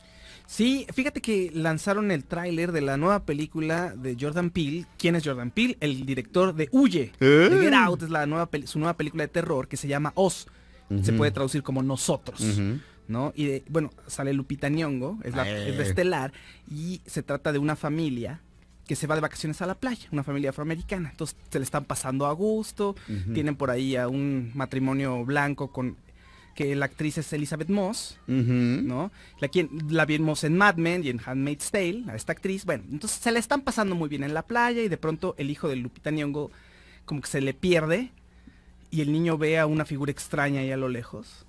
Sí, fíjate que lanzaron el tráiler de la nueva película de Jordan Peele. ¿Quién es Jordan Peele? El director de Huye. Eh. Get Out es la nueva su nueva película de terror que se llama Oz. Se puede traducir como Nosotros. ¿No? Y bueno, sale Lupita Nyong'o, es es la eh. estelar, y se trata de una familia que se va de vacaciones a la playa, una familia afroamericana. Entonces se le están pasando a gusto, tienen por ahí a un matrimonio blanco con que la actriz es Elizabeth Moss, ¿no? La, quien, la vimos en Mad Men y en Handmaid's Tale, a esta actriz. Bueno, entonces se le están pasando muy bien en la playa y de pronto el hijo de Lupita Nyong'o como que se le pierde y el niño ve a una figura extraña ahí a lo lejos.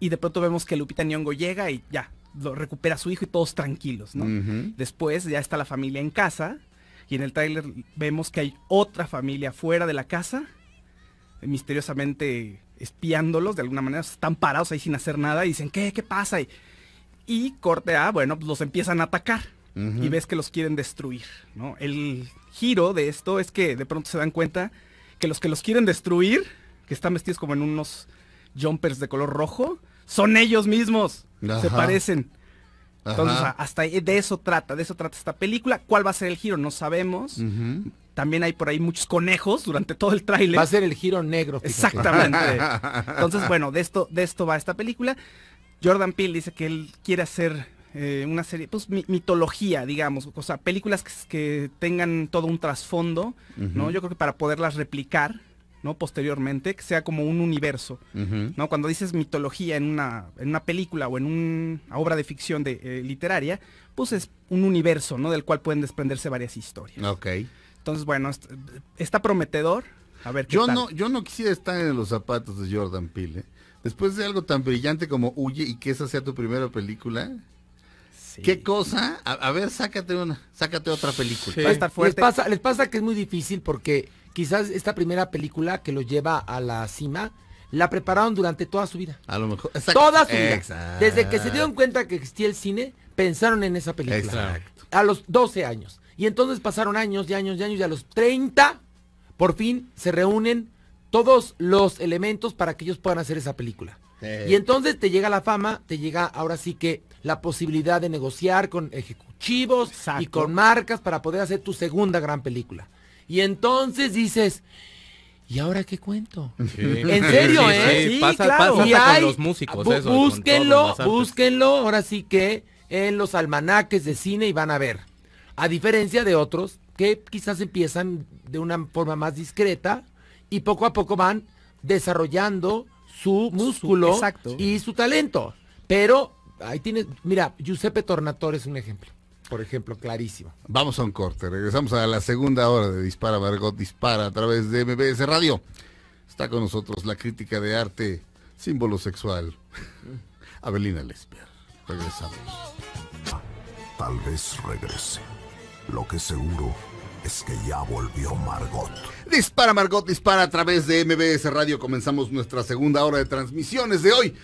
Y de pronto vemos que Lupita Nyong'o llega y ya, lo recupera su hijo y todos tranquilos, ¿no? Después ya está la familia en casa y en el trailer vemos que hay otra familia fuera de la casa, misteriosamente espiándolos de alguna manera, están parados ahí sin hacer nada y dicen, ¿qué? ¿Qué pasa? Y, corte A, bueno, pues, los empiezan a atacar y ves que los quieren destruir, El giro de esto es que de pronto se dan cuenta que los que los quieren destruir, que están vestidos como en unos jumpers de color rojo, son ellos mismos se parecen. Entonces, hasta de eso trata, de eso trata esta película. ¿Cuál va a ser el giro? No sabemos. También hay por ahí muchos conejos durante todo el tráiler. Va a ser el giro negro. Exactamente. [LAUGHS] Entonces, bueno, de esto, de esto va esta película. Jordan Peele dice que él quiere hacer eh, una serie, pues mitología, digamos, o sea, películas que, tengan todo un trasfondo, ¿no? Yo creo que para poderlas replicar Posteriormente, que sea como un universo, ¿no? Cuando dices mitología en una, en una película o en una obra de ficción de, eh, literaria, pues es un universo, ¿no? Del cual pueden desprenderse varias historias. Ok. Entonces, bueno, está prometedor. A ver, yo no, yo no quisiera estar en los zapatos de Jordan Peele. ¿eh? Después de algo tan brillante como Huye y que esa sea tu primera película, ¿Qué cosa? A, ver, sácate una, sácate otra película. Les pasa, les pasa que es muy difícil porque quizás esta primera película que lo lleva a la cima, la prepararon durante toda su vida. A lo mejor. Exacto. Toda su vida. Desde que se dieron cuenta que existía el cine, pensaron en esa película. Exacto. A los 12 años. Y entonces pasaron años y años y años y a los 30, por fin se reúnen todos los elementos para que ellos puedan hacer esa película. Y entonces te llega la fama, te llega ahora sí que la posibilidad de negociar con ejecutivos y con marcas para poder hacer tu segunda gran película. Y entonces dices, ¿y ahora qué cuento? En serio, ¿eh? pasa, pasa los músicos. búsquenlo, búsquenlo, ahora sí que en los almanaques de cine y van a ver. A diferencia de otros que quizás empiezan de una forma más discreta y poco a poco van desarrollando su músculo y su talento. Pero ahí tienes, mira, Giuseppe Tornatore es un ejemplo por ejemplo, clarísima. Vamos a un corte, regresamos a la segunda hora de Dispara Margot Dispara a través de MBS Radio. Está con nosotros la crítica de arte, símbolo sexual, [LAUGHS] Abelina Lesper. Regresamos. Tal vez regrese. Lo que seguro es que ya volvió Margot. Dispara Margot, dispara a través de MBS Radio. Comenzamos nuestra segunda hora de transmisiones de hoy,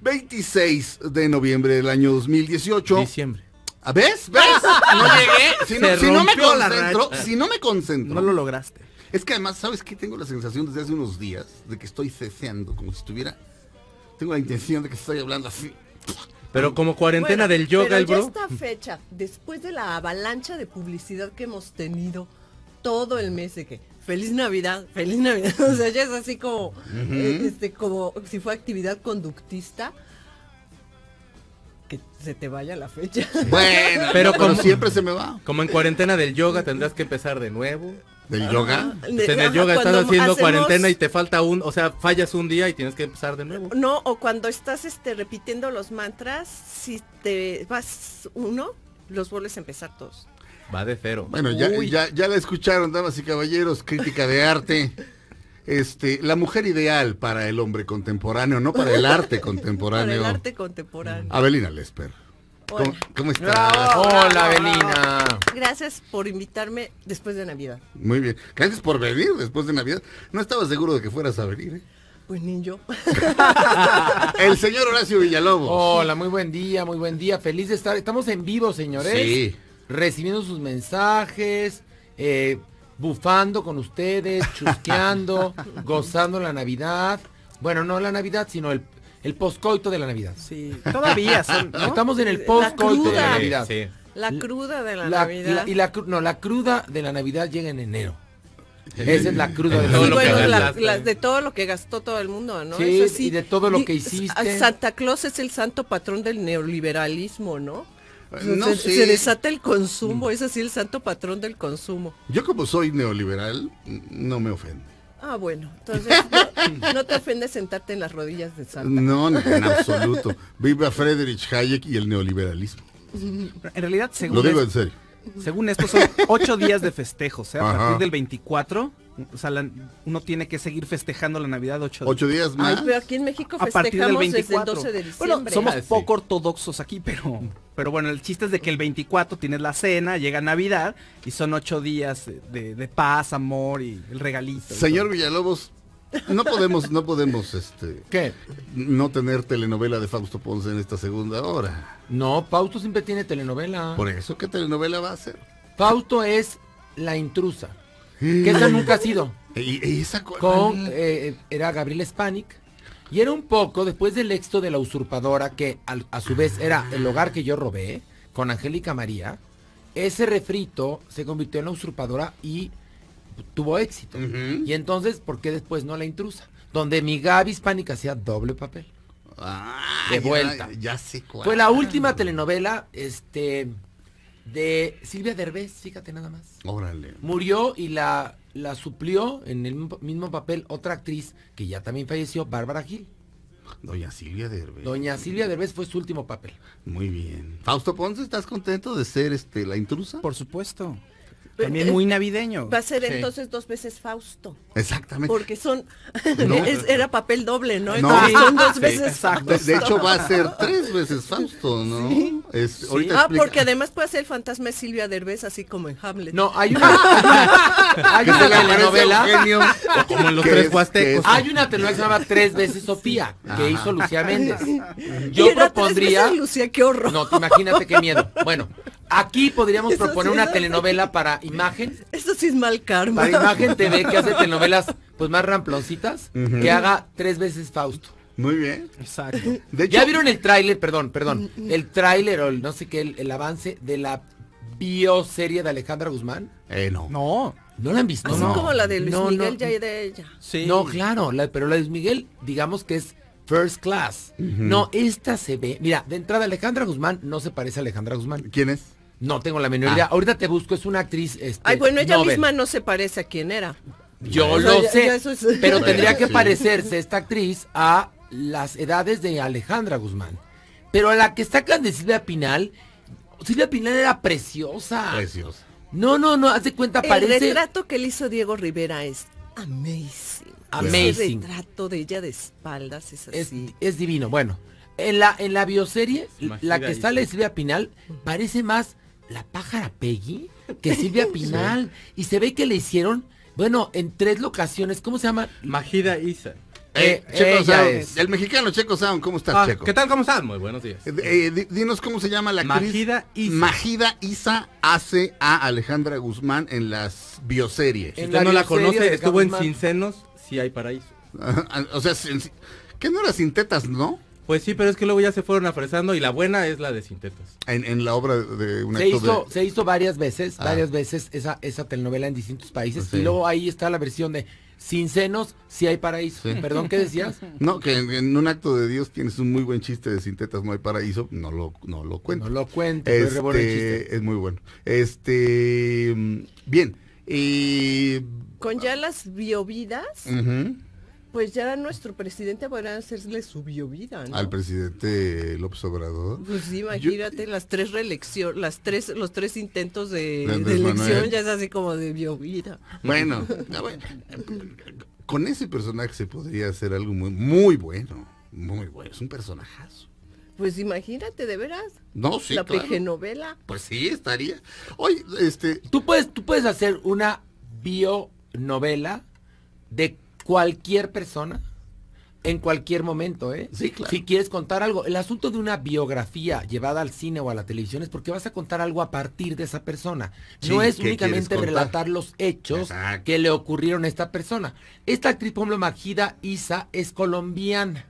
26 de noviembre del año 2018. Diciembre. Ah, ¿Ves? ¿Ves? No llegué. Si no, si no me concentro, si no me concentro. No lo lograste. Es que además, ¿sabes qué? Tengo la sensación desde hace unos días de que estoy ceseando, como si estuviera. Tengo la intención de que estoy hablando así. Pero como cuarentena del yoga, el bro. esta fecha, después de la avalancha de publicidad que hemos tenido todo el mes de que feliz Navidad, feliz Navidad, [LAUGHS] o sea, ya es así como, eh, este, como si fue actividad conductista que se te vaya la fecha. [LAUGHS] Bueno, pero, como, siempre se me va. Como en cuarentena del yoga tendrás que empezar de nuevo. ¿Del yoga? Ah, ah, pues en el yoga estás haciendo cuarentena y te falta un, o sea, fallas un día y tienes que empezar de nuevo. No, o cuando estás este repitiendo los mantras, si te vas uno, los vuelves a empezar todos. Va de cero. Bueno, ya, ya, ya la escucharon, damas y caballeros, crítica de arte. [LAUGHS] este, la mujer ideal para el hombre contemporáneo, no para el arte contemporáneo. [LAUGHS] para el arte contemporáneo. Abelina Lesper. ¿Cómo, estás? hola, Abelina. Gracias por invitarme después de Navidad. Muy bien. Gracias por venir después de Navidad. No estaba seguro de que fueras a venir, ¿eh? Pues ni yo. [LAUGHS] el señor Horacio Villalobos. Hola, muy buen día, muy buen día. Feliz de estar. Estamos en vivo, señores. Sí. Recibiendo sus mensajes. Eh, bufando con ustedes, [LAUGHS] chusqueando, gozando la Navidad. Bueno, no la Navidad, sino el, el poscoito de la Navidad. Sí, todavía ¿no? Estamos en el poscoito de la Navidad. La cruda de la, Navidad. y la, no, la cruda de la Navidad llega en enero. Esa es la cruda de, todo lo bueno, de todo lo que gastó todo el mundo, ¿no? Sí, sí, y de todo lo que hiciste. Santa Claus es el santo patrón del neoliberalismo, ¿no? Pues, se, desata el consumo, es así el santo patrón del consumo. Yo como soy neoliberal, no me ofende. Ah, bueno, entonces no, te ofende sentarte en las rodillas de Santa. No, en absoluto. Viva Friedrich Hayek y el neoliberalismo. En realidad, según... Lo digo en serio. Según esto, son ocho días de festejo. ¿eh? O sea, a partir del 24. uno tiene que seguir festejando la Navidad ocho, días. más. aquí en México festejamos el 12 de diciembre. somos ah, poco ortodoxos aquí, pero... Pero bueno, el chiste es de que el 24 tienes la cena, llega Navidad y son ocho días de, paz, amor y el regalito. Señor Villalobos, no podemos, no podemos, este. ¿Qué? No tener telenovela de Fausto Ponce en esta segunda hora. No, Fausto siempre tiene telenovela. Por eso, ¿qué telenovela va a ser? Fausto es la intrusa. que esa nunca ha sido. ¿Y, esa Con, eh, era Gabriel Spanik. Y era un poco después del éxito de La Usurpadora, que a su vez era el hogar que yo robé, con Angélica María, ese refrito se convirtió en La Usurpadora y tuvo éxito. Y entonces, ¿por qué después no La Intrusa? Donde mi Gaby hispánica hacía doble papel. de vuelta. Ya, Fue la última telenovela, este, de Silvia Derbez, fíjate nada más. Órale. Murió y la la suplió en el mismo papel otra actriz que ya también falleció, Bárbara Gil. Doña Silvia Derbez. Doña Silvia Derbez fue su último papel. Muy bien. Fausto Ponce, ¿estás contento de ser este la intrusa? Por supuesto. También muy navideño. Va a ser entonces dos veces Fausto. Exactamente. Porque son, [LAUGHS] era papel doble, ¿no? Son dos veces Fausto. De hecho va a ser tres veces Fausto, ¿no? ah, porque además puede ser el fantasma de Silvia Derbez, así como en Hamlet. No, hay [LAUGHS] una, hay una telenovela. como en los tres Hay una telenovela que se llama Tres veces Sofía, que hizo Lucía Méndez. [LAUGHS] Yo propondría. Lucía, qué horror. No, imagínate qué miedo. Bueno, Aquí podríamos proponer una telenovela [LAUGHS] para imagen. esto sí es mal karma. Para imagen TV que hace [LAUGHS] telenovelas pues más ramploncitas, que haga tres veces Fausto. Muy bien. Exacto. ya vieron el tráiler, perdón, perdón. Mm, mm. El tráiler o no sé qué, el, avance de la bioserie de Alejandra Guzmán. Eh, no. No. ¿No la han visto? Así no. como la de Luis Miguel ya y de ella. No, claro, pero la de Luis Miguel, digamos que es First Class. No, esta se ve. Mira, de entrada Alejandra Guzmán no se parece a Alejandra Guzmán. ¿Quién es? No tengo la menor ah. idea. Ahorita te busco, es una actriz. Este, Ay, bueno, ella misma no se parece a quién era. Yo lo sé, pero tendría que parecerse esta actriz a las edades de Alejandra Guzmán. Pero a la que sacan de Silvia Pinal, Silvia Pinal era preciosa. Preciosa. No, no, no, haz de cuenta, parece... El retrato que le hizo Diego Rivera es amazing. Amazing. el retrato de ella de espaldas es así. Es, divino. Bueno, en la, en la bioserie, la que sale de Silvia Pinal parece más la pájara Peggy, que sirve a [LAUGHS] Pinal, y se ve que le hicieron, bueno, en tres locaciones, ¿cómo se llama? Magida Isa. Eh, eh El mexicano Checo Sound, ¿cómo estás, ah, Checo? ¿Qué tal? ¿Cómo estás? Muy buenos días. Eh, eh, dinos cómo se llama la actriz. Magida Isa. Magida Isa hace a Alejandra Guzmán en las bioseries. Si usted no la conoce, estuvo en Cincenos si hay paraíso. [LAUGHS] Ah, o sea, ¿qué no era Sin Tetas, no? Pues sí, pero es que luego ya se fueron afresando y la buena es la de Sintetas. En, en la obra de una se hizo, Se hizo varias veces, ah. varias veces esa, telenovela en distintos países y luego ahí está la versión de sin senos, si hay paraíso. Perdón, ¿qué decías? [LAUGHS] No, que en, un acto de Dios tienes un muy buen chiste de sintetas, no hay paraíso. No lo, no lo cuento. No lo cuento. Este, es muy bueno. Este, mm, bien. Y... Con ya las biovidas. Pues ya nuestro presidente podrá hacerle su biovida, ¿no? Al presidente López Obrador. Pues imagínate las tres reelección, las tres, los tres intentos de, elección ya es así como de biovida. Bueno, bueno, con ese personaje se podría hacer algo muy, muy bueno, muy bueno. Es un personajazo. Pues imagínate, de veras. No, sí, La claro. pejenovela. Pues sí, estaría. Oye, este. Tú puedes, tú puedes hacer una bionovela de cualquier persona en cualquier momento, ¿eh? Si quieres contar algo. El asunto de una biografía llevada al cine o a la televisión es porque vas a contar algo a partir de esa persona. no es únicamente relatar los hechos que le ocurrieron a esta persona. Esta actriz, por Magida Isa, es colombiana.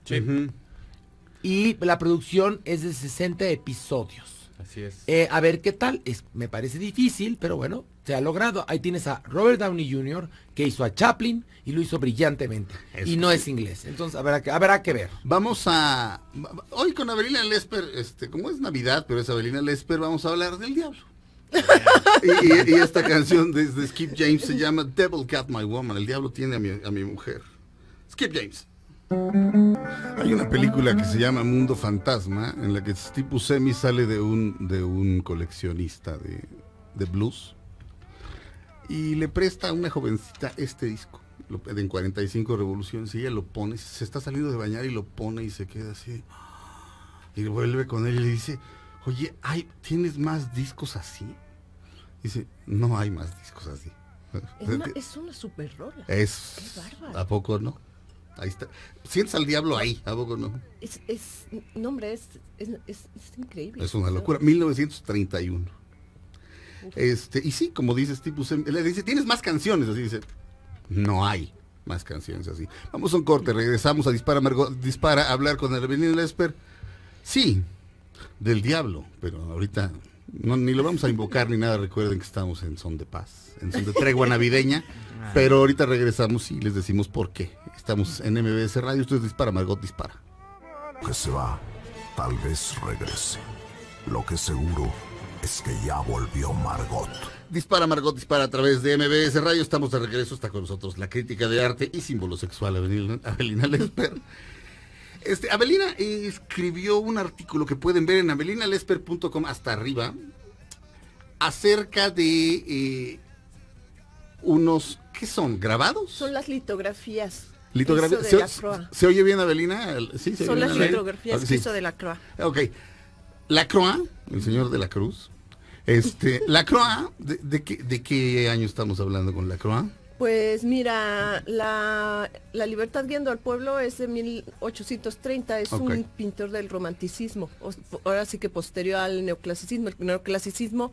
Y la producción es de 60 episodios. Así es. Eh, a ver qué tal. me parece difícil, pero bueno, ha logrado. Ahí tienes a Robert Downey Jr., que hizo a Chaplin y lo hizo brillantemente. y no es inglés. Entonces habrá que, habrá que ver. Vamos a. Hoy con Avelina Lesper, este, como es Navidad, pero es Abelina Lesper, vamos a hablar del diablo. [LAUGHS] y, esta canción de, Skip James se llama Devil Cat My Woman. El diablo tiene a mi, mujer. Skip James. Hay una película que se llama Mundo Fantasma, en la que tipo semi sale de un, de un coleccionista de, de blues y le presta a una jovencita este disco lo, en 45 revoluciones y ella lo pone, se está saliendo de bañar y lo pone y se queda así. Y vuelve con él y le dice, oye, ay, ¿tienes más discos así? dice, no hay más discos así. Es una, es super rola. Es, ¿A poco no? Ahí está. Sientes al diablo ahí, ¿a poco no? Es, es no hombre, es, es, es increíble. Es una locura. 1931. Este, y sí, como dice tipo le dice, ¿tienes más canciones? Así dice, no hay más canciones así. Vamos a un corte, regresamos a Dispara Margot, Dispara, a hablar con el Benito Lesper. Sí, del diablo, pero ahorita no, ni lo vamos a invocar ni nada. Recuerden que estamos en son de paz, en son de tregua navideña. Ah. Pero ahorita regresamos y les decimos por qué. Estamos en MBS Radio. Ustedes dispara, Margot dispara. Lo que se va, tal vez regrese. Lo que seguro es que ya volvió Margot. Dispara Margot, dispara a través de MBS Radio. Estamos de regreso, está con nosotros la crítica de arte y símbolo sexual Abelina Lesper. Este, Abelina escribió un artículo que pueden ver en abelinalesper.com hasta arriba acerca de eh, unos, ¿qué son? ¿Grabados? Son las litografías. de la ¿Se, ¿Se, oye bien, Abelina? ¿Sí, se Son las litografías que hizo de la Croa. Ok. La Croa, el señor de la Cruz, este, la Croa, ¿de, qué, año estamos hablando con la Croa? Pues mira, la, libertad guiando al pueblo es de 1830, es un pintor del romanticismo, ahora sí que posterior al neoclasicismo, el neoclasicismo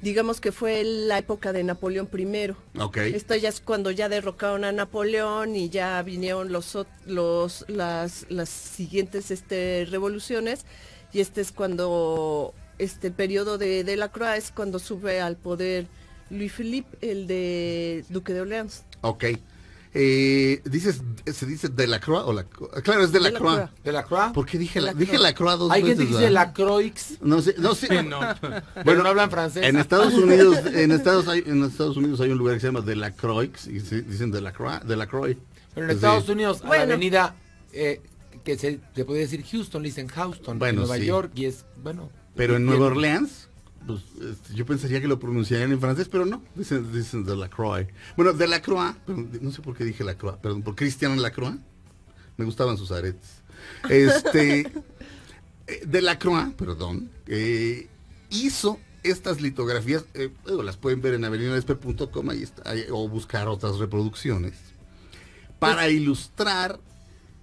digamos que fue la época de Napoleón I. Okay. Esto ya es cuando ya derrocaron a Napoleón y ya vinieron los, los las, las siguientes este, revoluciones y este es cuando este periodo de Delacroix es cuando sube al poder Luis Philippe, el de Duque de Orleans. Ok. Eh, dices, ¿se dice de Delacroix o la Claro, es Delacroix. ¿Delacroix? ¿Por qué dije la, dije la dos ¿Alguien veces? la la No sé, no sé. [LAUGHS] bueno, no hablan francés. En Estados Unidos, en Estados, hay, Unidos hay un lugar que se llama de la Croix y se dicen la Croix Pero en Estados Unidos, bueno. a la avenida eh, que se, se puede decir Houston, dicen Houston, bueno, en Nueva York y es, bueno, pero en Nueva Orleans, pues, este, yo pensaría que lo pronunciarían en francés, pero no, dicen, la Croix. Bueno, Delacroix, no sé por qué dije la Lacroix, perdón, por la Lacroix. Me gustaban sus aretes. Este, [LAUGHS] eh, Delacroix, perdón, eh, hizo estas litografías, eh, las pueden ver en está o buscar otras reproducciones, para pues ilustrar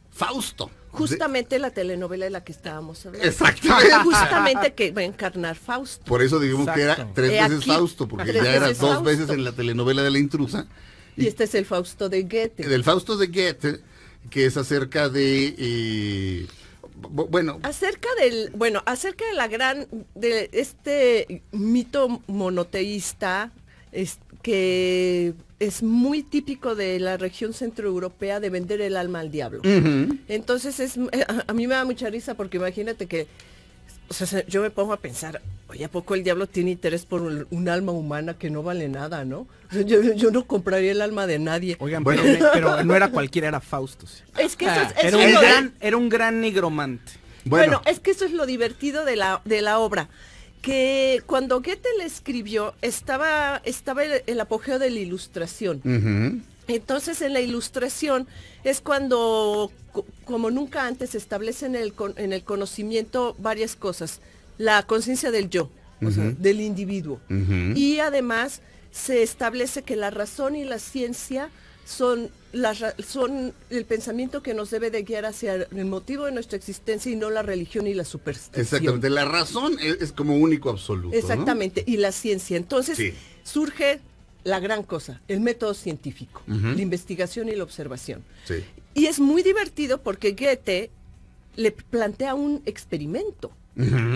Fausto. Justamente la telenovela de la que estábamos hablando. Exactamente. Justamente que va a encarnar Fausto. Por eso dijimos que era tres veces Fausto, porque ya era dos veces en la telenovela de la intrusa. Y, este es el Fausto de Goethe. del Fausto de Goethe, que es acerca de... Eh, bueno. Acerca del, bueno, acerca de la gran, de este mito monoteísta, este, que es muy típico de la región centroeuropea de vender el alma al diablo. Entonces es eh, a, mí me da mucha risa porque imagínate que o sea, yo me pongo a pensar, oye, ¿a poco el diablo tiene interés por un, alma humana que no vale nada, no? yo, no compraría el alma de nadie. Oigan, [LAUGHS] pero, no era cualquiera, era Faustus. Es que ah, eso es, era, un gran, era nigromante. Bueno. es que eso es lo divertido de la, de la obra que cuando Goethe le escribió estaba, estaba el, apogeo de la ilustración. Entonces en la ilustración es cuando, como nunca antes, se establecen en el, conocimiento varias cosas. La conciencia del yo, o sea, del individuo. Y además se establece que la razón y la ciencia son, las, son el pensamiento que nos debe de guiar hacia el motivo de nuestra existencia y no la religión y la superstición. Exactamente, la razón e-, es, como único absoluto. Exactamente, y la ciencia. Entonces surge la gran cosa, el método científico, la investigación y la observación. Y es muy divertido porque Goethe le plantea un experimento.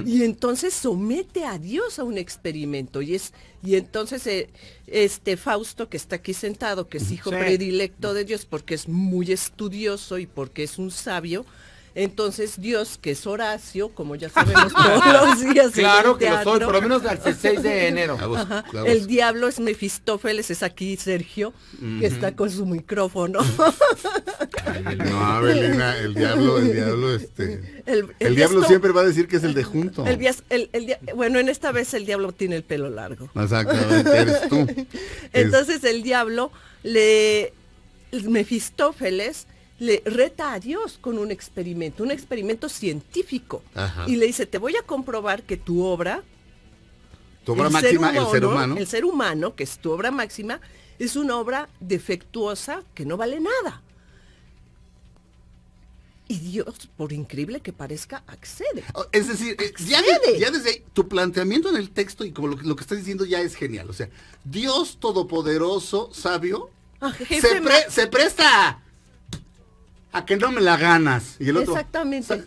Y entonces somete a Dios a un experimento. Y es, y entonces eh, este Fausto que está aquí sentado, que es hijo predilecto de Dios, porque es muy estudioso y porque es un sabio, entonces Dios, que es Horacio, como ya sabemos [LAUGHS] todos los días. Claro que lo soy, por lo menos el 6 de [LAUGHS] enero. el diablo es Mefistófeles, es aquí Sergio, que está con su micrófono. [LAUGHS] no, Avelina, el diablo, el diablo, este. El, diablo siempre va a decir que es el de junto. bueno, en esta vez el diablo tiene el pelo largo. Exactamente, eres tú. Entonces el diablo le Mefistófeles le reta a Dios con un experimento, un experimento científico. Y le dice, te voy a comprobar que tu obra, tu obra el máxima, ser el ser humano, el ser humano, que es tu obra máxima, es una obra defectuosa que no vale nada. Y Dios, por increíble que parezca, accede. Oh, es decir, eh, Ya, desde, ya, desde tu planteamiento en el texto y como lo, que estás diciendo ya es genial. O sea, Dios todopoderoso, sabio, ah, se presta a que no me la ganas. Y el otro. Exactamente.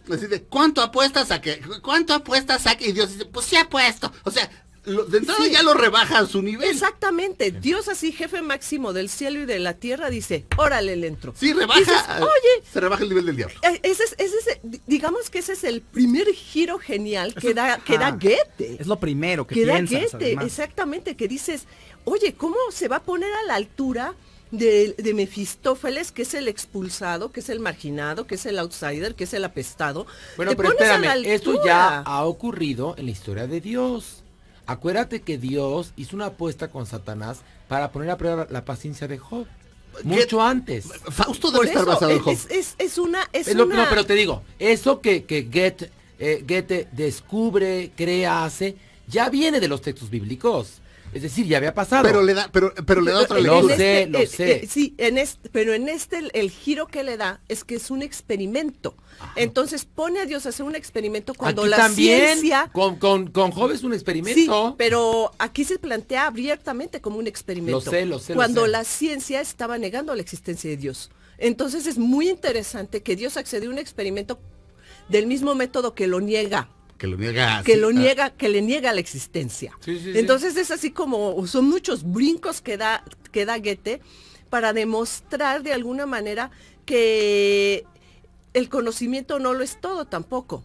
¿cuánto apuestas a que? ¿Cuánto apuestas a que? Y Dios dice, pues sí apuesto. O sea, de entrada ya lo rebaja a su nivel. Exactamente. Dios así, jefe máximo del cielo y de la tierra, dice, órale, le entro. Sí, rebaja. Eh, oye. Se rebaja el nivel del diablo. Eh, ese es, digamos que ese es el primer giro genial que da, que Goethe. Es lo primero que, que da Goethe, exactamente, que dices, oye, ¿cómo se va a poner a la altura de, Mefistófeles, que es el expulsado, que es el marginado, que es el outsider, que es el apestado. Bueno, pero espérame, esto ya ha ocurrido en la historia de Dios. Acuérdate que Dios hizo una apuesta con Satanás para poner a prueba la paciencia de Job. Mucho antes. Fausto debe estar basado en Job. Es, una... Es no, pero te digo, eso que, que eh, Goethe descubre, crea, hace, ya viene de los textos bíblicos. Es decir, ya había pasado. Pero le da, otra lectura. Lo sé, este, lo eh, sé. Eh, sí, pero en este el, giro que le da es que es un experimento. Entonces pone a Dios a hacer un experimento cuando la ciencia. Con, con, con Job es un experimento. Sí, pero aquí se plantea abiertamente como un experimento. Lo sé, lo sé. Cuando la ciencia estaba negando la existencia de Dios. Entonces es muy interesante que Dios accedió a un experimento del mismo método que lo niega que lo niega que lo niega que le niega la existencia entonces es así como son muchos brincos que da que da Goethe para demostrar de alguna manera que el conocimiento no lo es todo tampoco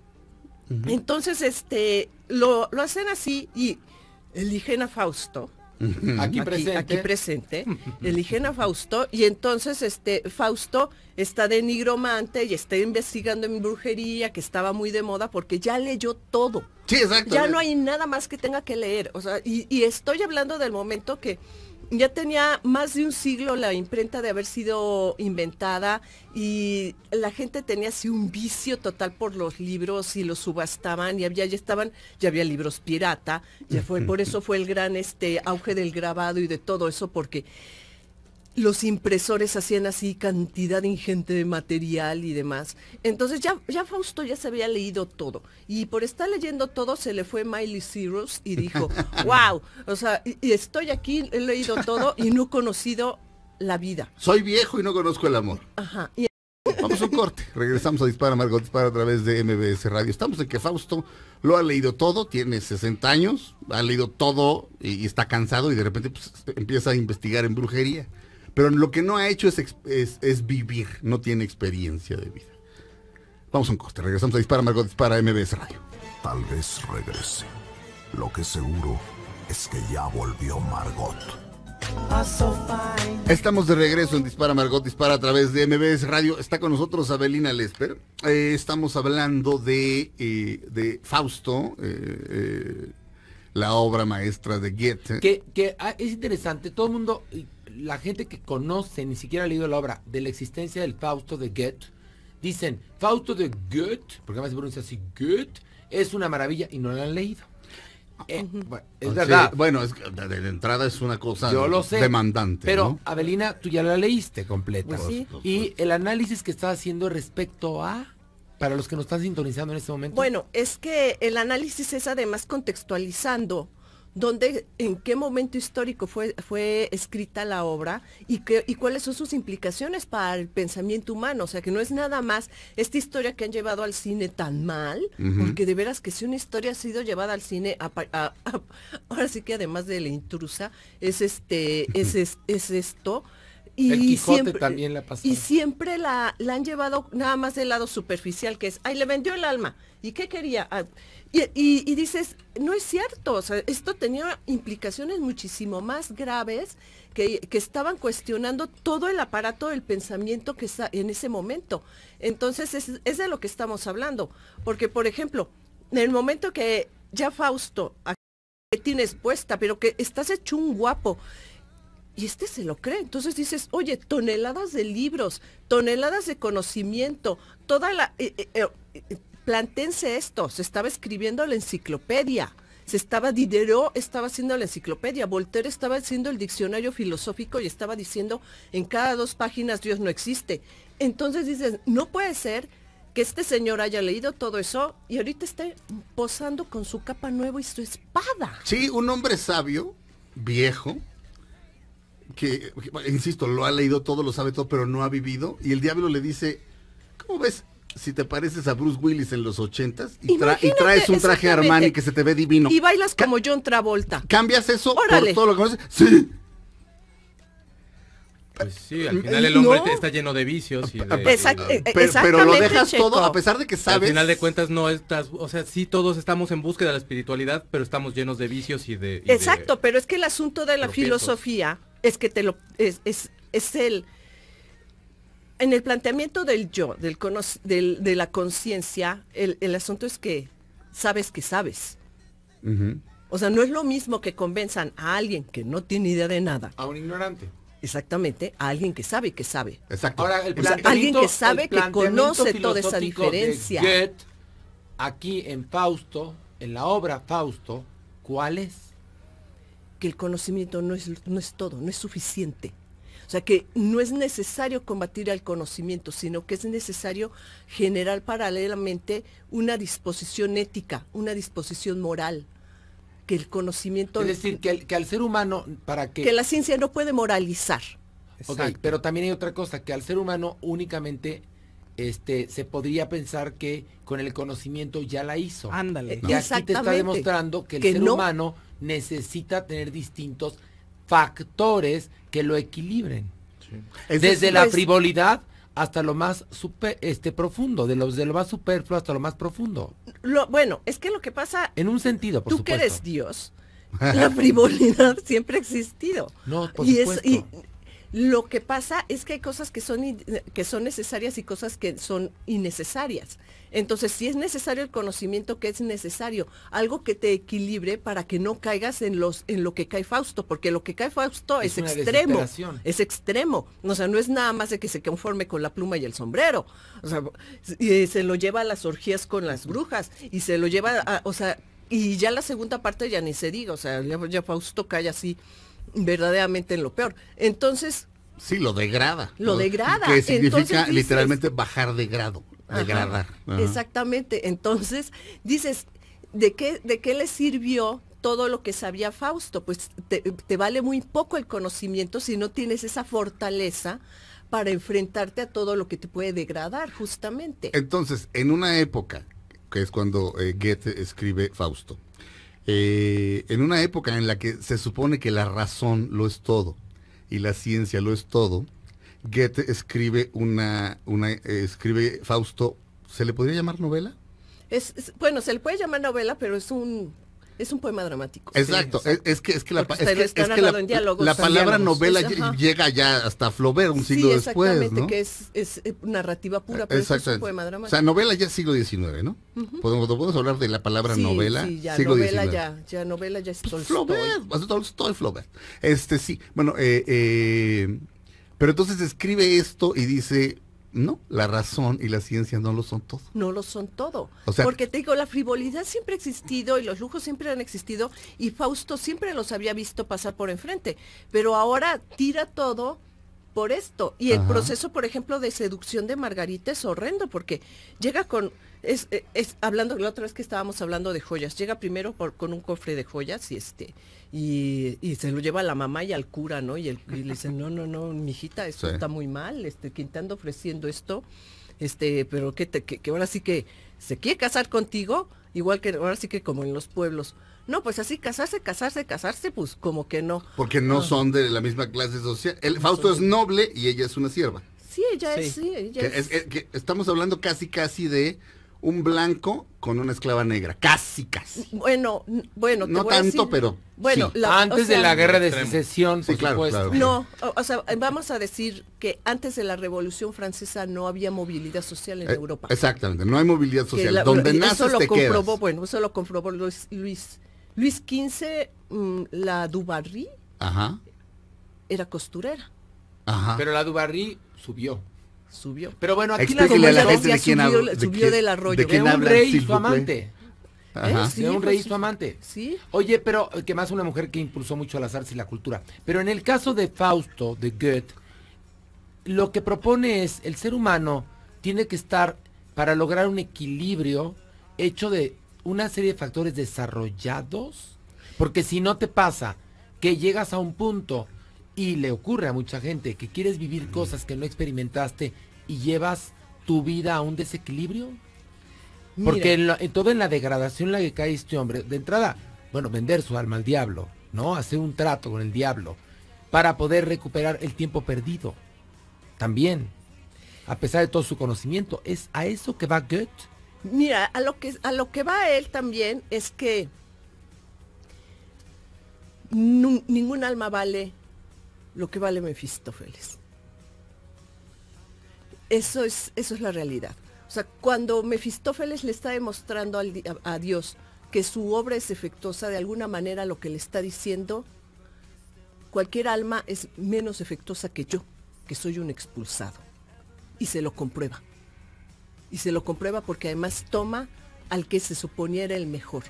entonces este lo, lo hacen así y eligen a Fausto aquí presente, aquí, presente [LAUGHS] eligen a Fausto y entonces este Fausto está de nigromante y está investigando en brujería que estaba muy de moda porque ya leyó todo. Ya no hay nada más que tenga que leer. O sea, y estoy hablando del momento que ya tenía más de un siglo la imprenta de haber sido inventada y la gente tenía así un vicio total por los libros y los subastaban y había, ya estaban, ya había libros pirata, ya fue, por eso fue el gran este auge del grabado y de todo eso, porque los impresores hacían así cantidad ingente de material y demás. Entonces ya, ya Fausto ya se había leído todo. Y por estar leyendo todo se le fue Miley Cyrus y dijo, wow, [LAUGHS] o sea, estoy aquí, he leído todo y no he conocido la vida. Soy viejo y no conozco el amor. Ajá. Vamos a un corte. Regresamos a Dispara, Margot Dispara a través de MBS Radio. Estamos en que Fausto lo ha leído todo, tiene 60 años, ha leído todo y, está cansado y de repente pues, empieza a investigar en brujería. Pero lo que no ha hecho es, es, vivir, no tiene experiencia de vida. Vamos a un coste, regresamos a Dispara Margot Dispara MBS Radio. Tal vez regrese. Lo que seguro es que ya volvió Margot. Estamos de regreso en Dispara Margot Dispara a través de MBS Radio. Está con nosotros Abelina Lesper. Eh, estamos hablando de, eh, Fausto, eh, la obra maestra de Goethe. Que, que ah, es interesante, todo el mundo la gente que conoce, ni siquiera ha leído la obra, de la existencia del Fausto de Goethe, dicen, Fausto de Goethe, porque además se pronuncia así, Goethe, es una maravilla y no la han leído. es eh, verdad. bueno, es, ah, de, entrada es una cosa demandante. Pero Avelina, tú ya la leíste completa. Pues sí. Y el análisis que está haciendo respecto a para los que nos están sintonizando en este momento. Bueno, es que el análisis es además contextualizando en qué momento histórico fue, fue escrita la obra y, cuáles son sus implicaciones para el pensamiento humano. O sea, que no es nada más esta historia que han llevado al cine tan mal, porque de veras que si una historia ha sido llevada al cine, ahora sí que además de la intrusa, es, este, es esto y Quijote siempre, también la pasó. Y siempre la, la, han llevado nada más del lado superficial, que es, ay, le vendió el alma. ¿Y qué quería? Ah, y, dices, no es cierto, esto tenía implicaciones muchísimo más graves que, estaban cuestionando todo el aparato del pensamiento que está en ese momento. Entonces, es, es de lo que estamos hablando. Porque, por ejemplo, en el momento que ya Fausto, que tienes puesta, pero que estás hecho un guapo, y este se lo cree. Entonces dices, oye, toneladas de libros, toneladas de conocimiento, toda la... Eh, eh, eh, plantense esto, se estaba escribiendo la enciclopedia, se estaba Diderot, estaba haciendo la enciclopedia, Voltaire estaba haciendo el diccionario filosófico y estaba diciendo en cada dos páginas Dios no existe. Entonces dices, no puede ser que este señor haya leído todo eso y ahorita esté posando con su capa nueva y su espada. Sí, un hombre sabio, viejo, que, insisto, lo ha leído todo, lo sabe todo, pero no ha vivido. Y el diablo le dice, ¿cómo ves? Si te pareces a Bruce Willis en los ochentas y, y traes un traje Armani que se te ve divino. Y bailas como John Travolta. ¿Cambias eso por todo lo que conoces? Sí. Pues sí, al final el hombre está lleno de vicios. Y eh, pero, lo dejas todo, a pesar de que sabes. Al final de cuentas no estás, o sea, sí todos estamos en búsqueda de la espiritualidad, pero estamos llenos de vicios y de... Exacto, pero es que el asunto de la filosofía es que te lo, es, es, es el, en el planteamiento del yo, del, de la conciencia, el, asunto es que sabes que sabes. O sea, no es lo mismo que convenzan a alguien que no tiene idea de nada. A un ignorante. Exactamente, a alguien que sabe que sabe. Exacto. Ahora, el alguien que sabe que conoce toda esa diferencia. aquí en Fausto, en la obra Fausto, ¿cuál es? que el conocimiento no es, no es todo, no es suficiente. O sea que no es necesario combatir al conocimiento, sino que es necesario generar paralelamente una disposición ética, una disposición moral. Que el conocimiento... Es decir, que, que al ser humano, para que... Que la ciencia no puede moralizar. Ok, pero también hay otra cosa, que al ser humano únicamente este, se podría pensar que con el conocimiento ya la hizo. Ándale. Y aquí te está demostrando que el ser humano necesita tener distintos factores que lo equilibren. Desde la frivolidad hasta lo más este profundo, de los de lo más superfluo hasta lo más profundo. Lo, bueno, es que lo que pasa en un sentido, por tú que eres Dios, la frivolidad [LAUGHS] siempre ha existido. No, lo que pasa es que hay cosas que son, eh, que son necesarias y cosas que son innecesarias. Entonces, si es necesario el conocimiento que es necesario, algo que te equilibre para que no caigas en los en lo que cae Fausto, porque lo que cae Fausto es, extremo, es extremo. O sea, no es nada más de que se conforme con la pluma y el sombrero. O sea, y eh, se lo lleva a las orgías con las brujas y se lo lleva a, o sea, y ya la segunda parte ya ni se diga, o sea, ya Fausto cae así verdaderamente en lo peor. Entonces... Sí, lo degrada. Lo, degrada. Que significa literalmente bajar de grado, degradar. Exactamente. Entonces, dices, ¿de qué, ¿de qué le sirvió todo lo que sabía Fausto? Pues te, vale muy poco el conocimiento si no tienes esa fortaleza para enfrentarte a todo lo que te puede degradar, justamente. Entonces, en una época, que es cuando eh, Goethe escribe Fausto, eh, en una época en la que se supone que la razón lo es todo y la ciencia lo es todo, Goethe escribe una, una eh, escribe Fausto, ¿se le podría llamar novela? es, bueno, se le puede llamar novela, pero es un es un poema dramático. Exacto, Es, que, es que la, es que, la, palabra novela llega ya hasta Flaubert un siglo sí, exactamente, después. que es, eh, narrativa pura, pero es un poema dramático. O sea, novela ya siglo XIX, ¿no? podemos, hablar de la palabra novela. Sí, ya, siglo novela ya, ya novela ya es pues Flaubert, Tolstoy, Flaubert. Este sí, bueno, eh, eh, pero entonces escribe esto y dice, no, la razón y la ciencia no lo son todo. No lo son todo. porque te digo, la frivolidad siempre ha existido y los lujos siempre han existido y Fausto siempre los había visto pasar por enfrente. Pero ahora tira todo por esto. Y el proceso, por ejemplo, de seducción de Margarita es horrendo, porque llega con, es, eh, es hablando, la otra vez que estábamos hablando de joyas, llega primero con un cofre de joyas y este, y, y, se lo lleva a la mamá y al cura, ¿no? Y, el, le dicen, no, no, no, mijita, eso está muy mal, este, quien te ofreciendo esto, este, pero que, te, que ahora sí que se quiere casar contigo, igual que ahora sí que como en los pueblos no, pues así casarse, casarse, casarse, pues como que no. Porque no, ah. son de la misma clase social. El Fausto es noble y ella es una sierva. Sí, ella es, sí, ella es. Eh, estamos hablando casi, casi de un blanco con una esclava negra, casi, casi. Bueno, bueno, no tanto, pero bueno, antes de la guerra de secesión, No, o, sea, vamos a decir que antes de la Revolución Francesa no había movilidad social en eh, Europa. Exactamente, no hay movilidad social. Donde lo comprobó, bueno, eso lo comprobó Luis Luis XV, mm, la Dubarry, era costurera. Pero la Dubarry subió. Subió. Pero bueno, aquí la, Dubarri subió, del arroyo. De, un rey y su amante. de un rey y su amante. Sí. Oye, pero eh, que más una mujer que impulsó mucho las artes y la cultura. Pero en el caso de Fausto, de Goethe, lo que propone es el ser humano tiene que estar para lograr un equilibrio hecho de una serie de factores desarrollados? Porque si no te pasa que llegas a un punto y le ocurre a mucha gente que quieres vivir cosas que no experimentaste y llevas tu vida a un desequilibrio. Porque en, todo en la degradación en la que cae este hombre, de entrada, bueno, vender su alma al diablo, ¿no? Hacer un trato con el diablo para poder recuperar el tiempo perdido. También, a pesar de todo su conocimiento, es a eso que va Goethe Mira, a lo que, a lo que va él también es que ningún alma vale lo que vale Mefistófeles. Eso es, eso es la realidad. O sea, cuando Mefistófeles le está demostrando a, a Dios que su obra es efectuosa, de alguna manera lo que le está diciendo, cualquier alma es menos efectuosa que yo, que soy un expulsado. Y se lo comprueba y se lo comprueba porque además toma al que se suponiera el mejor.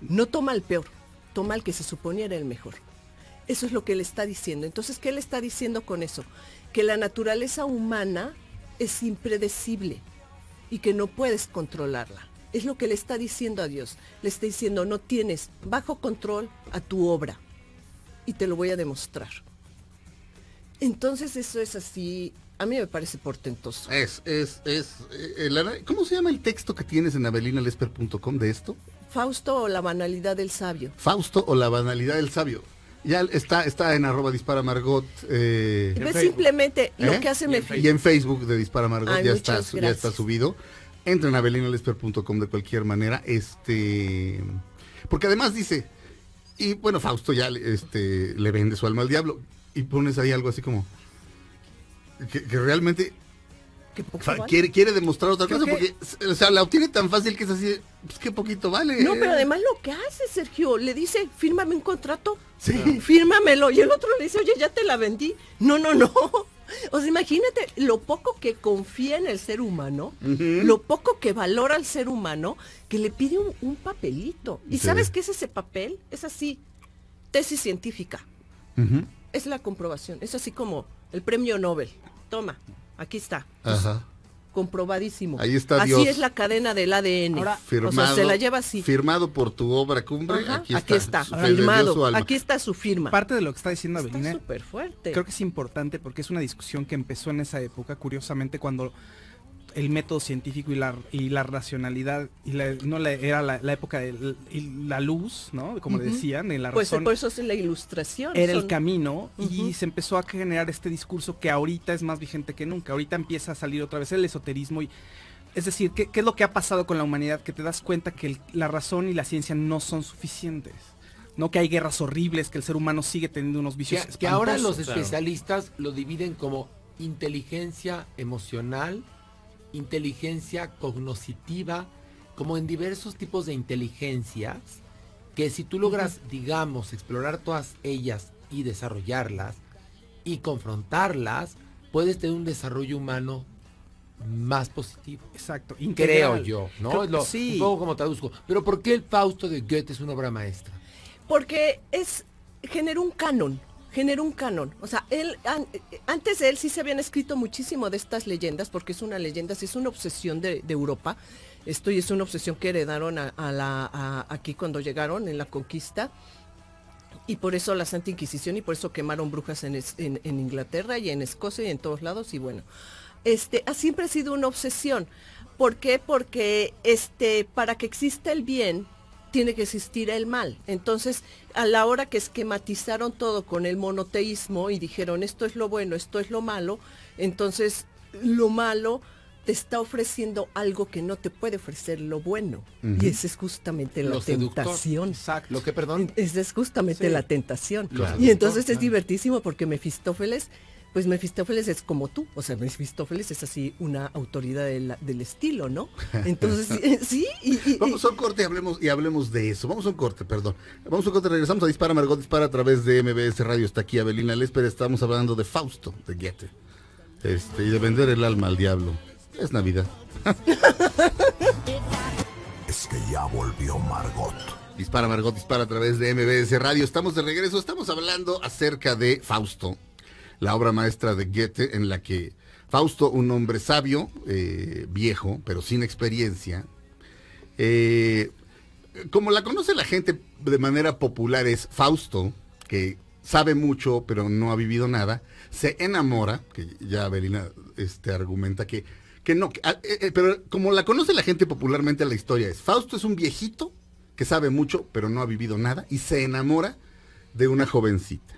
No toma al peor, toma al que se suponiera el mejor. Eso es lo que él está diciendo. Entonces, ¿qué le está diciendo con eso? Que la naturaleza humana es impredecible y que no puedes controlarla. Es lo que le está diciendo a Dios. Le está diciendo, no tienes bajo control a tu obra y te lo voy a demostrar. Entonces eso es así a mí me parece portentoso. Es, es, es. Eh, ¿Cómo se llama el texto que tienes en abelinalesper.com de esto? Fausto o la banalidad del sabio. Fausto o la banalidad del sabio. Ya está, está en arroba dispara Margot. Eh, simplemente lo ¿Eh? que hace y en Facebook de disparamargot ya, está, ya está subido. Entra en abelinalesper.com de cualquier manera. Este, porque además dice, y bueno, Fausto ya este, le vende su alma al diablo. Y pones ahí algo así como, que, realmente quiere, demostrar otra cosa porque o sea, la obtiene tan fácil que es así, pues qué poquito vale. No, pero además lo que hace Sergio, le dice, fírmame un contrato, sí. [LAUGHS] fírmamelo, y el otro le dice, oye, ya te la vendí. No, no, no. [LAUGHS] O sea, imagínate lo poco que confía en el ser humano, lo poco que valora al ser humano, que le pide un, papelito. ¿Y sabes qué es ese papel? Es así, tesis científica. Es la comprobación, es así como el premio Nobel toma, aquí está. Ajá. Pues, comprobadísimo. Ahí está Así es la cadena del ADN. se la lleva así. Firmado por tu obra cumbre. aquí está. Aquí está su, firmado. Aquí está su firma. Parte de lo que está diciendo Avelina. súper fuerte. Creo que es importante porque es una discusión que empezó en esa época, curiosamente, cuando el método científico y la, y la racionalidad, y no era la, época de la luz, ¿no? Como le decían, en la pues, razón. Pues por eso es la ilustración. Era el camino y se empezó a generar este discurso que ahorita es más vigente que nunca. Ahorita empieza a salir otra vez el esoterismo y... Es decir, ¿qué, qué es lo que ha pasado con la humanidad? Que te das cuenta que la razón y la ciencia no son suficientes. ¿no? Que hay guerras horribles, que el ser humano sigue teniendo unos vicios. Que, ahora los especialistas lo dividen como inteligencia emocional inteligencia cognoscitiva, como en diversos tipos de inteligencias, que si tú logras, digamos, explorar todas ellas y desarrollarlas y confrontarlas, puedes tener un desarrollo humano más positivo. Exacto. Creo yo, ¿no? Lo, sí. como traduzco. Pero ¿por qué el Fausto de Goethe es una obra maestra? Porque es generó un canon generó un canon. O sea, él, antes de él sí se habían escrito muchísimo de estas leyendas, porque es una leyenda, sí es una obsesión de, Europa. Esto y es una obsesión que heredaron aquí cuando llegaron en la conquista. Y por eso la Santa Inquisición y por eso quemaron brujas en, Inglaterra y en Escocia y en todos lados. Y bueno, este, ha siempre sido una obsesión. ¿Por qué? Porque este, para que exista el bien, tiene que existir el mal. Entonces, a la hora que esquematizaron todo con el monoteísmo y dijeron esto es lo bueno, esto es lo malo, entonces lo malo te está ofreciendo algo que no te puede ofrecer lo bueno. Y esa es justamente la tentación. Exacto. Lo que, perdón. Esa es justamente la tentación. y entonces es divertísimo porque Mefistófeles pues Mefistófeles es como tú, o sea, Mefistófeles es así una autoridad del, estilo, ¿no? [LAUGHS] Entonces, eh, sí. Vamos a un corte y hablemos, y hablemos de eso. Vamos a un corte, perdón. Vamos a un corte, regresamos a Dispara Margot Dispara a través de MBS Radio. Está aquí Abelina Lésper, estamos hablando de Fausto, de Goethe. Este, y de vender el alma al diablo. Es Navidad. [LAUGHS] es que ya volvió Margot. Dispara Margot, dispara a través de MBS Radio. Estamos de regreso, estamos hablando acerca de Fausto, la obra maestra de Goethe en la que Fausto, un hombre sabio, eh, viejo, pero sin experiencia, eh, como la conoce la gente de manera popular es Fausto, que sabe mucho pero no ha vivido nada, se enamora, que ya Avelina este, argumenta que, no, ah, eh, pero como la conoce la gente popularmente la historia es, Fausto es un viejito que sabe mucho pero no ha vivido nada y se enamora de una jovencita.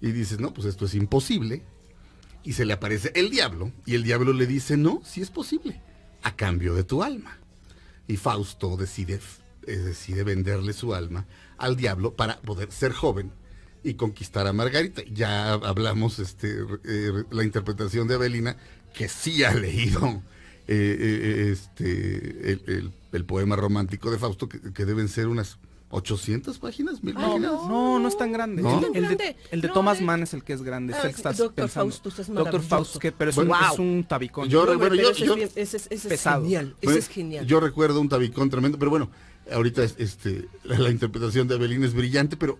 Y dices, no, pues esto es imposible. Y se le aparece el diablo. Y el diablo le dice, no, sí es posible. A cambio de tu alma. Y Fausto decide, eh, decide venderle su alma al diablo para poder ser joven y conquistar a Margarita. Ya hablamos este, eh, la interpretación de Abelina, que sí ha leído eh, este, el, poema romántico de Fausto, que deben ser unas ¿800 páginas? ¿Mil páginas? No, no, es tan grande. El, de, Thomas Mann es el que es grande. el de ah, Doctor pensando. Faustus es Doctor Faustus, que, pero es, un, tabicón. Yo, yo, es, genial. Pues, es genial. Yo recuerdo un tabicón tremendo, pero bueno, ahorita este, la, interpretación de Abelín es brillante, pero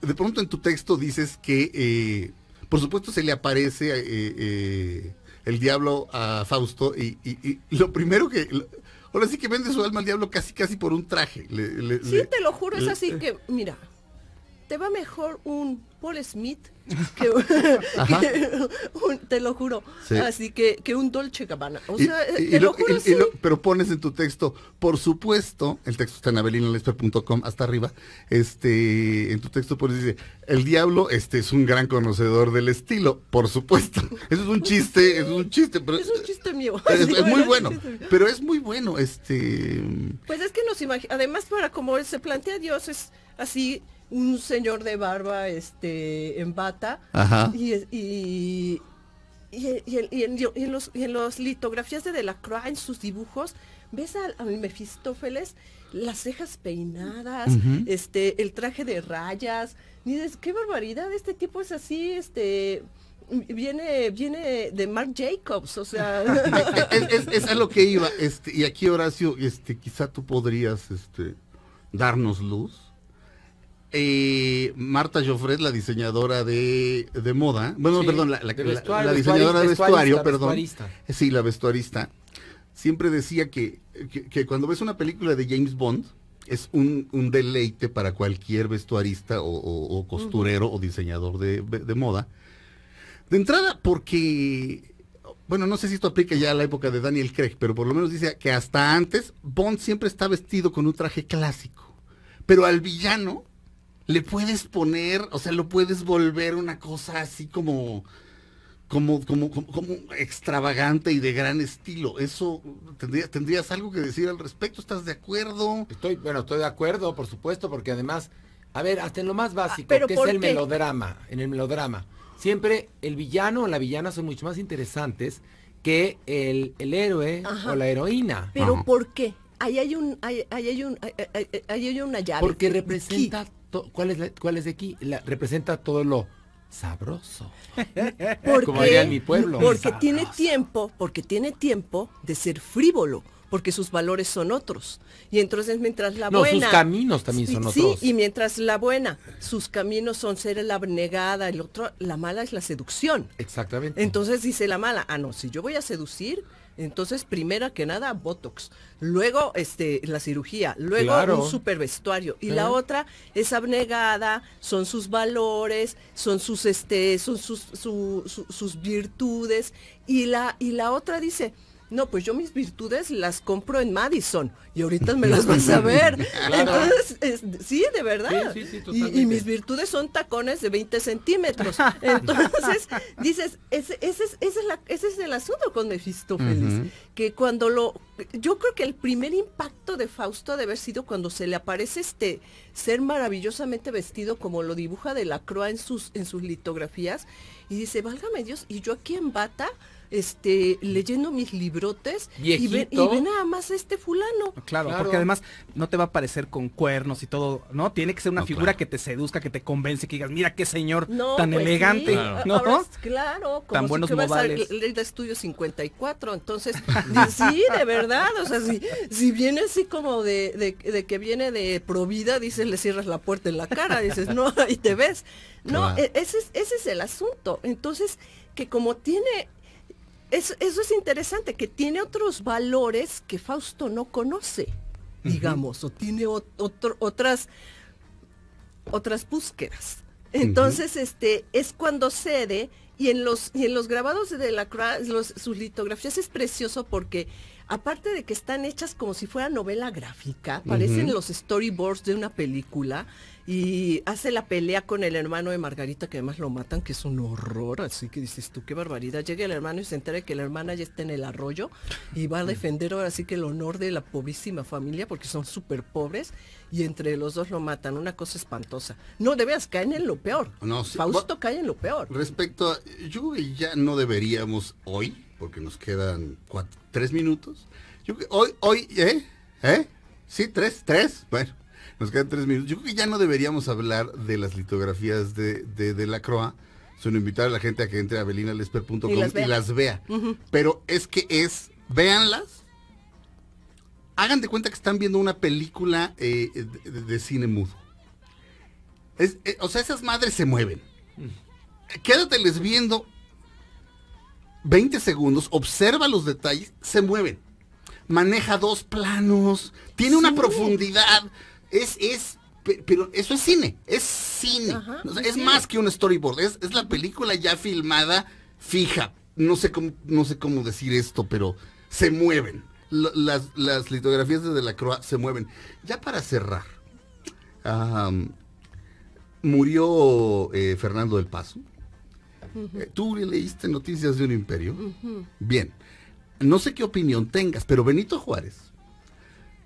de pronto en tu texto dices que, eh, por supuesto, se le aparece eh, eh, el diablo a Fausto y, lo primero que ahora sí que vende su alma al diablo casi casi por un traje. sí, te lo juro, es así eh. que, mira, te va mejor un Paul Smith, [LAUGHS] que, te lo juro, así que, que un Dolce Gabbana. O sea, lo, pero pones en tu texto, por supuesto, el texto está en abelinalesper.com, hasta arriba, este, en tu texto pones dice, el diablo este es un gran conocedor del estilo, por supuesto. [LAUGHS] Eso es un chiste, es un chiste, pero es un chiste mío. [LAUGHS] Es, muy bueno, pero es muy bueno, este. Pues es que nos imagina, además para como se plantea Dios es así un señor de barba este en bata y, en, los, litografías de Delacroix, en sus dibujos, ves al, Mefistófeles las cejas peinadas, este, el traje de rayas, y dices, qué barbaridad, este tipo es así, este, viene, viene de Mark Jacobs, o sea. [LAUGHS] es, es, a lo que iba, este, y aquí Horacio, este, quizá tú podrías, este, darnos luz eh, Marta Joffred, la diseñadora de, moda, bueno, perdón, la, la, diseñadora de vestuario, perdón. Sí, la vestuarista. Siempre decía que, cuando ves una película de James Bond, es un, deleite para cualquier vestuarista o, costurero o diseñador de, de moda. De entrada, porque bueno, no sé si esto aplica ya a la época de Daniel Craig, pero por lo menos dice que hasta antes Bond siempre está vestido con un traje clásico. Pero al villano le puedes poner, o sea, lo puedes volver una cosa así como, como, como, como, extravagante y de gran estilo. Eso, ¿tendrías, ¿tendrías algo que decir al respecto? ¿Estás de acuerdo? Estoy, bueno, estoy de acuerdo, por supuesto, porque además, a ver, hasta en lo más básico, ah, que es el melodrama, en el melodrama. Siempre el villano o la villana son mucho más interesantes que el, héroe o la heroína. Pero ¿por qué? Ahí hay, un, ahí, hay un, una llave. Porque representa ¿cuál, es de aquí? representa todo lo sabroso. [LAUGHS] Porque, Como diría mi pueblo. Porque tiene tiempo, porque tiene tiempo de ser frívolo porque sus valores son otros. Y entonces mientras la no, sus caminos también son otros. Sí, y mientras la buena, sus caminos son ser la abnegada, el otro, la mala es la seducción. Exactamente. Entonces dice la mala, ah, no, si yo voy a seducir, entonces, primero que nada, Botox. Luego, este, la cirugía. Luego, un super vestuario. Y la otra es abnegada, son sus valores, son sus, este, son sus, sus virtudes. Y la, y la otra dice, no, pues yo mis virtudes las compro en Madison y ahorita me las vas a [LAUGHS] ver. Entonces, sí, de verdad. y, mis virtudes son tacones de 20 centímetros. Entonces, [LAUGHS] dices, ese, es, el asunto con Mefistófeles, que cuando lo... Yo creo que el primer impacto de Fausto ha de haber sido cuando se le aparece este ser maravillosamente vestido como lo dibuja de la Croa en sus, en sus litografías y dice, válgame Dios, y yo aquí en bata este, leyendo mis librotes y ve, nada más este fulano. Claro, porque además no te va a parecer con cuernos y todo, ¿no? Tiene que ser una figura que te seduzca, que te convence, que digas, mira qué señor tan pues elegante, claro. ¿no? claro, como tan buenos que vas al estudio 54, entonces, [LAUGHS] sí, de verdad, o sea, si, viene así como de, que viene de provida, dices, le cierras la puerta en la cara, dices, no, [LAUGHS] y te ves. No, e, ese, ese es el asunto. Entonces, que como tiene eso, es interesante, que tiene otros valores que Fausto no conoce, digamos, o tiene otras, otras búsquedas. Entonces, este, es cuando cede y en los, y en los grabados de la sus litografías es precioso porque aparte de que están hechas como si fuera novela gráfica, parecen los storyboards de una película, y hace la pelea con el hermano de Margarita, que además lo matan, que es un horror, así que dices tú, qué barbaridad. Llega el hermano y se entera que la hermana ya está en el arroyo y va a mm. defender ahora sí que el honor de la pobrísima familia, porque son súper pobres, y entre los dos lo matan, una cosa espantosa. No, de veras, caen en lo peor. No, sí, Fausto cae en lo peor. Respecto a, yo ya no deberíamos hoy, porque nos quedan tres minutos, yo, hoy, hoy, ¿eh? ¿Eh? Sí, tres, tres, bueno nos quedan tres minutos. Yo creo que ya no deberíamos hablar de las litografías de, de, la Croa, sino invitar a la gente a que entre a belinalesper.com y, las vea. Pero es que es, véanlas, hagan de cuenta que están viendo una película eh, de, cine mudo. Eh, o sea, esas madres se mueven. Mm. Quédateles viendo 20 segundos, observa los detalles, se mueven. Maneja dos planos, tiene una profundidad es, es, pero eso es cine, es cine. es más que un storyboard, es, es, la película ya filmada fija. No sé cómo, no sé cómo decir esto, pero se mueven. las, litografías de, la Croa se mueven. Ya para cerrar, murió eh, Fernando del Paso. Eh, tú leíste Noticias de un Imperio. Bien. No sé qué opinión tengas, pero Benito Juárez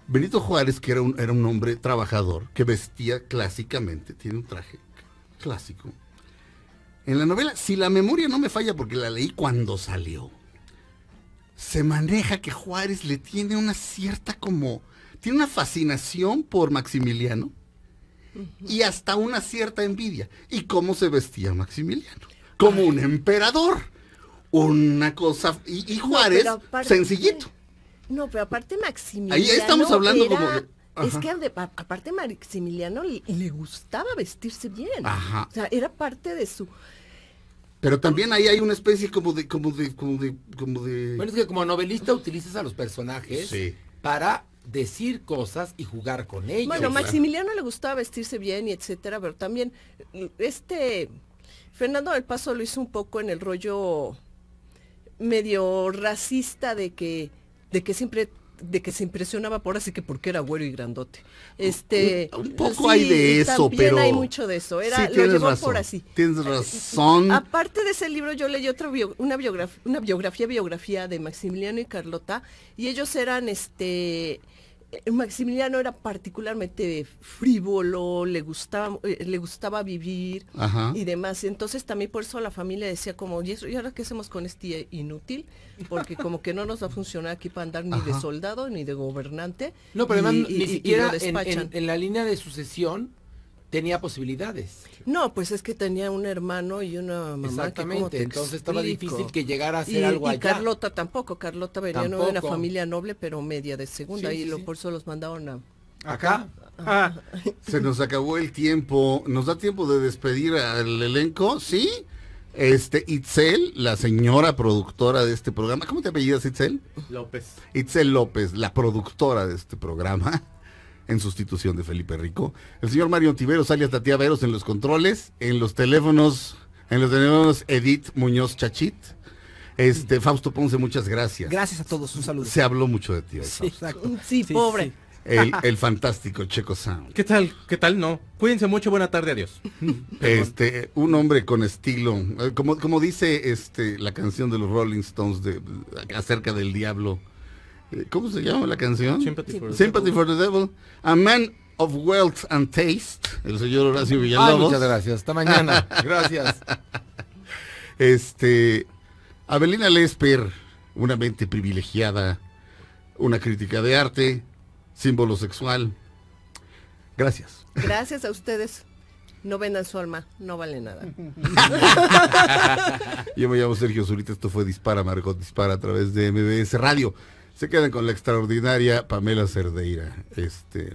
Benito Juárez, que era un, era un hombre trabajador, que vestía clásicamente, tiene un traje clásico. En la novela, si la memoria no me falla porque la leí cuando salió, se maneja que Juárez le tiene una cierta como, tiene una fascinación por Maximiliano y hasta una cierta envidia. ¿Y cómo se vestía Maximiliano? Como un emperador. Una cosa, y, Juárez, sencillito. No, pero aparte Maximiliano. Ahí estamos hablando como. Es que aparte Maximiliano le, gustaba vestirse bien. Ajá. O sea, era parte de su. Pero también ahí hay una especie como de, como de, como de, Bueno, es que como novelista utilizas a los personajes para decir cosas y jugar con ellos. Bueno, Maximiliano le gustaba vestirse bien y etcétera, pero también mm, este Fernando del Paso lo hizo un poco en el rollo medio racista de que de que siempre de que se impresionaba por así que porque era güero y grandote. Este, un, poco hay de eso, también pero hay mucho de eso. Era por así. Tienes eh, razón. Aparte de ese libro yo leí otra una biografía, una biografía biografía de Maximiliano y Carlota y ellos eran este Maximiliano era particularmente frívolo, le gustaba, eh, le gustaba vivir y demás. Entonces también por eso la familia decía como, ¿y, ahora qué hacemos con este inútil? Porque como que no nos va a funcionar aquí para andar ni de soldado ni de gobernante. No, pero además ni siquiera en, la línea de sucesión tenía posibilidades. No, pues es que tenía un hermano y una mamá. Exactamente, entonces estaba difícil que llegara a hacer algo y Carlota tampoco, Carlota venía de una familia noble, pero media de segunda, y lo, por eso los mandaron a... ¿Acá? Ah. [LAUGHS] se nos acabó el tiempo. ¿Nos da tiempo de despedir al elenco? ¿Sí? Este, Itzel, la señora productora de este programa. ¿Cómo te apellidas, Itzel? López. Itzel López, la productora de este programa en sustitución de Felipe Rico. El señor Mario Tiveros alias Tatía Veros, en los controles, en los teléfonos, en los teléfonos Edith Muñoz Chachit. Este, Fausto Ponce, muchas gracias. Gracias a todos, un saludo. Se habló mucho de ti sí, sí, pobre. El, el, fantástico Checo Sound. ¿Qué tal? ¿Qué tal? No. Cuídense mucho, buena tarde, adiós. [LAUGHS] Este, un hombre con estilo, eh, como, como dice este, la canción de los Rolling Stones de, acerca del diablo eh, ¿Cómo se llama la canción? Sympathy, for, the Devil. A Man of Wealth and Taste, el señor Horacio Villalobos. muchas gracias. Hasta mañana. [LAUGHS] gracias. Este, Abelina Lesper, una mente privilegiada, una crítica de arte, símbolo sexual. Gracias. Gracias a ustedes. No vendan su alma, no vale nada. [LAUGHS] Yo me llamo Sergio Zurita, esto fue Dispara, Margot Dispara a través de MBS Radio. Se quedan con la extraordinaria Pamela Cerdeira. Este,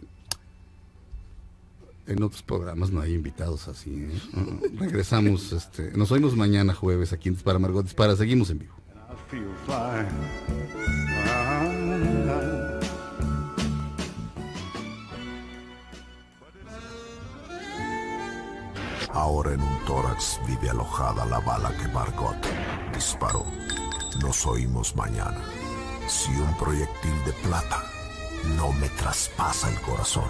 en otros programas no hay invitados así. ¿eh? Mm, regresamos, [LAUGHS] este, nos oímos mañana jueves aquí en Dispara Margot Dispara. Seguimos en vivo. Ahora en un tórax vive alojada la bala que Margot disparó. Nos oímos mañana si un proyectil de plata no me traspasa el corazón.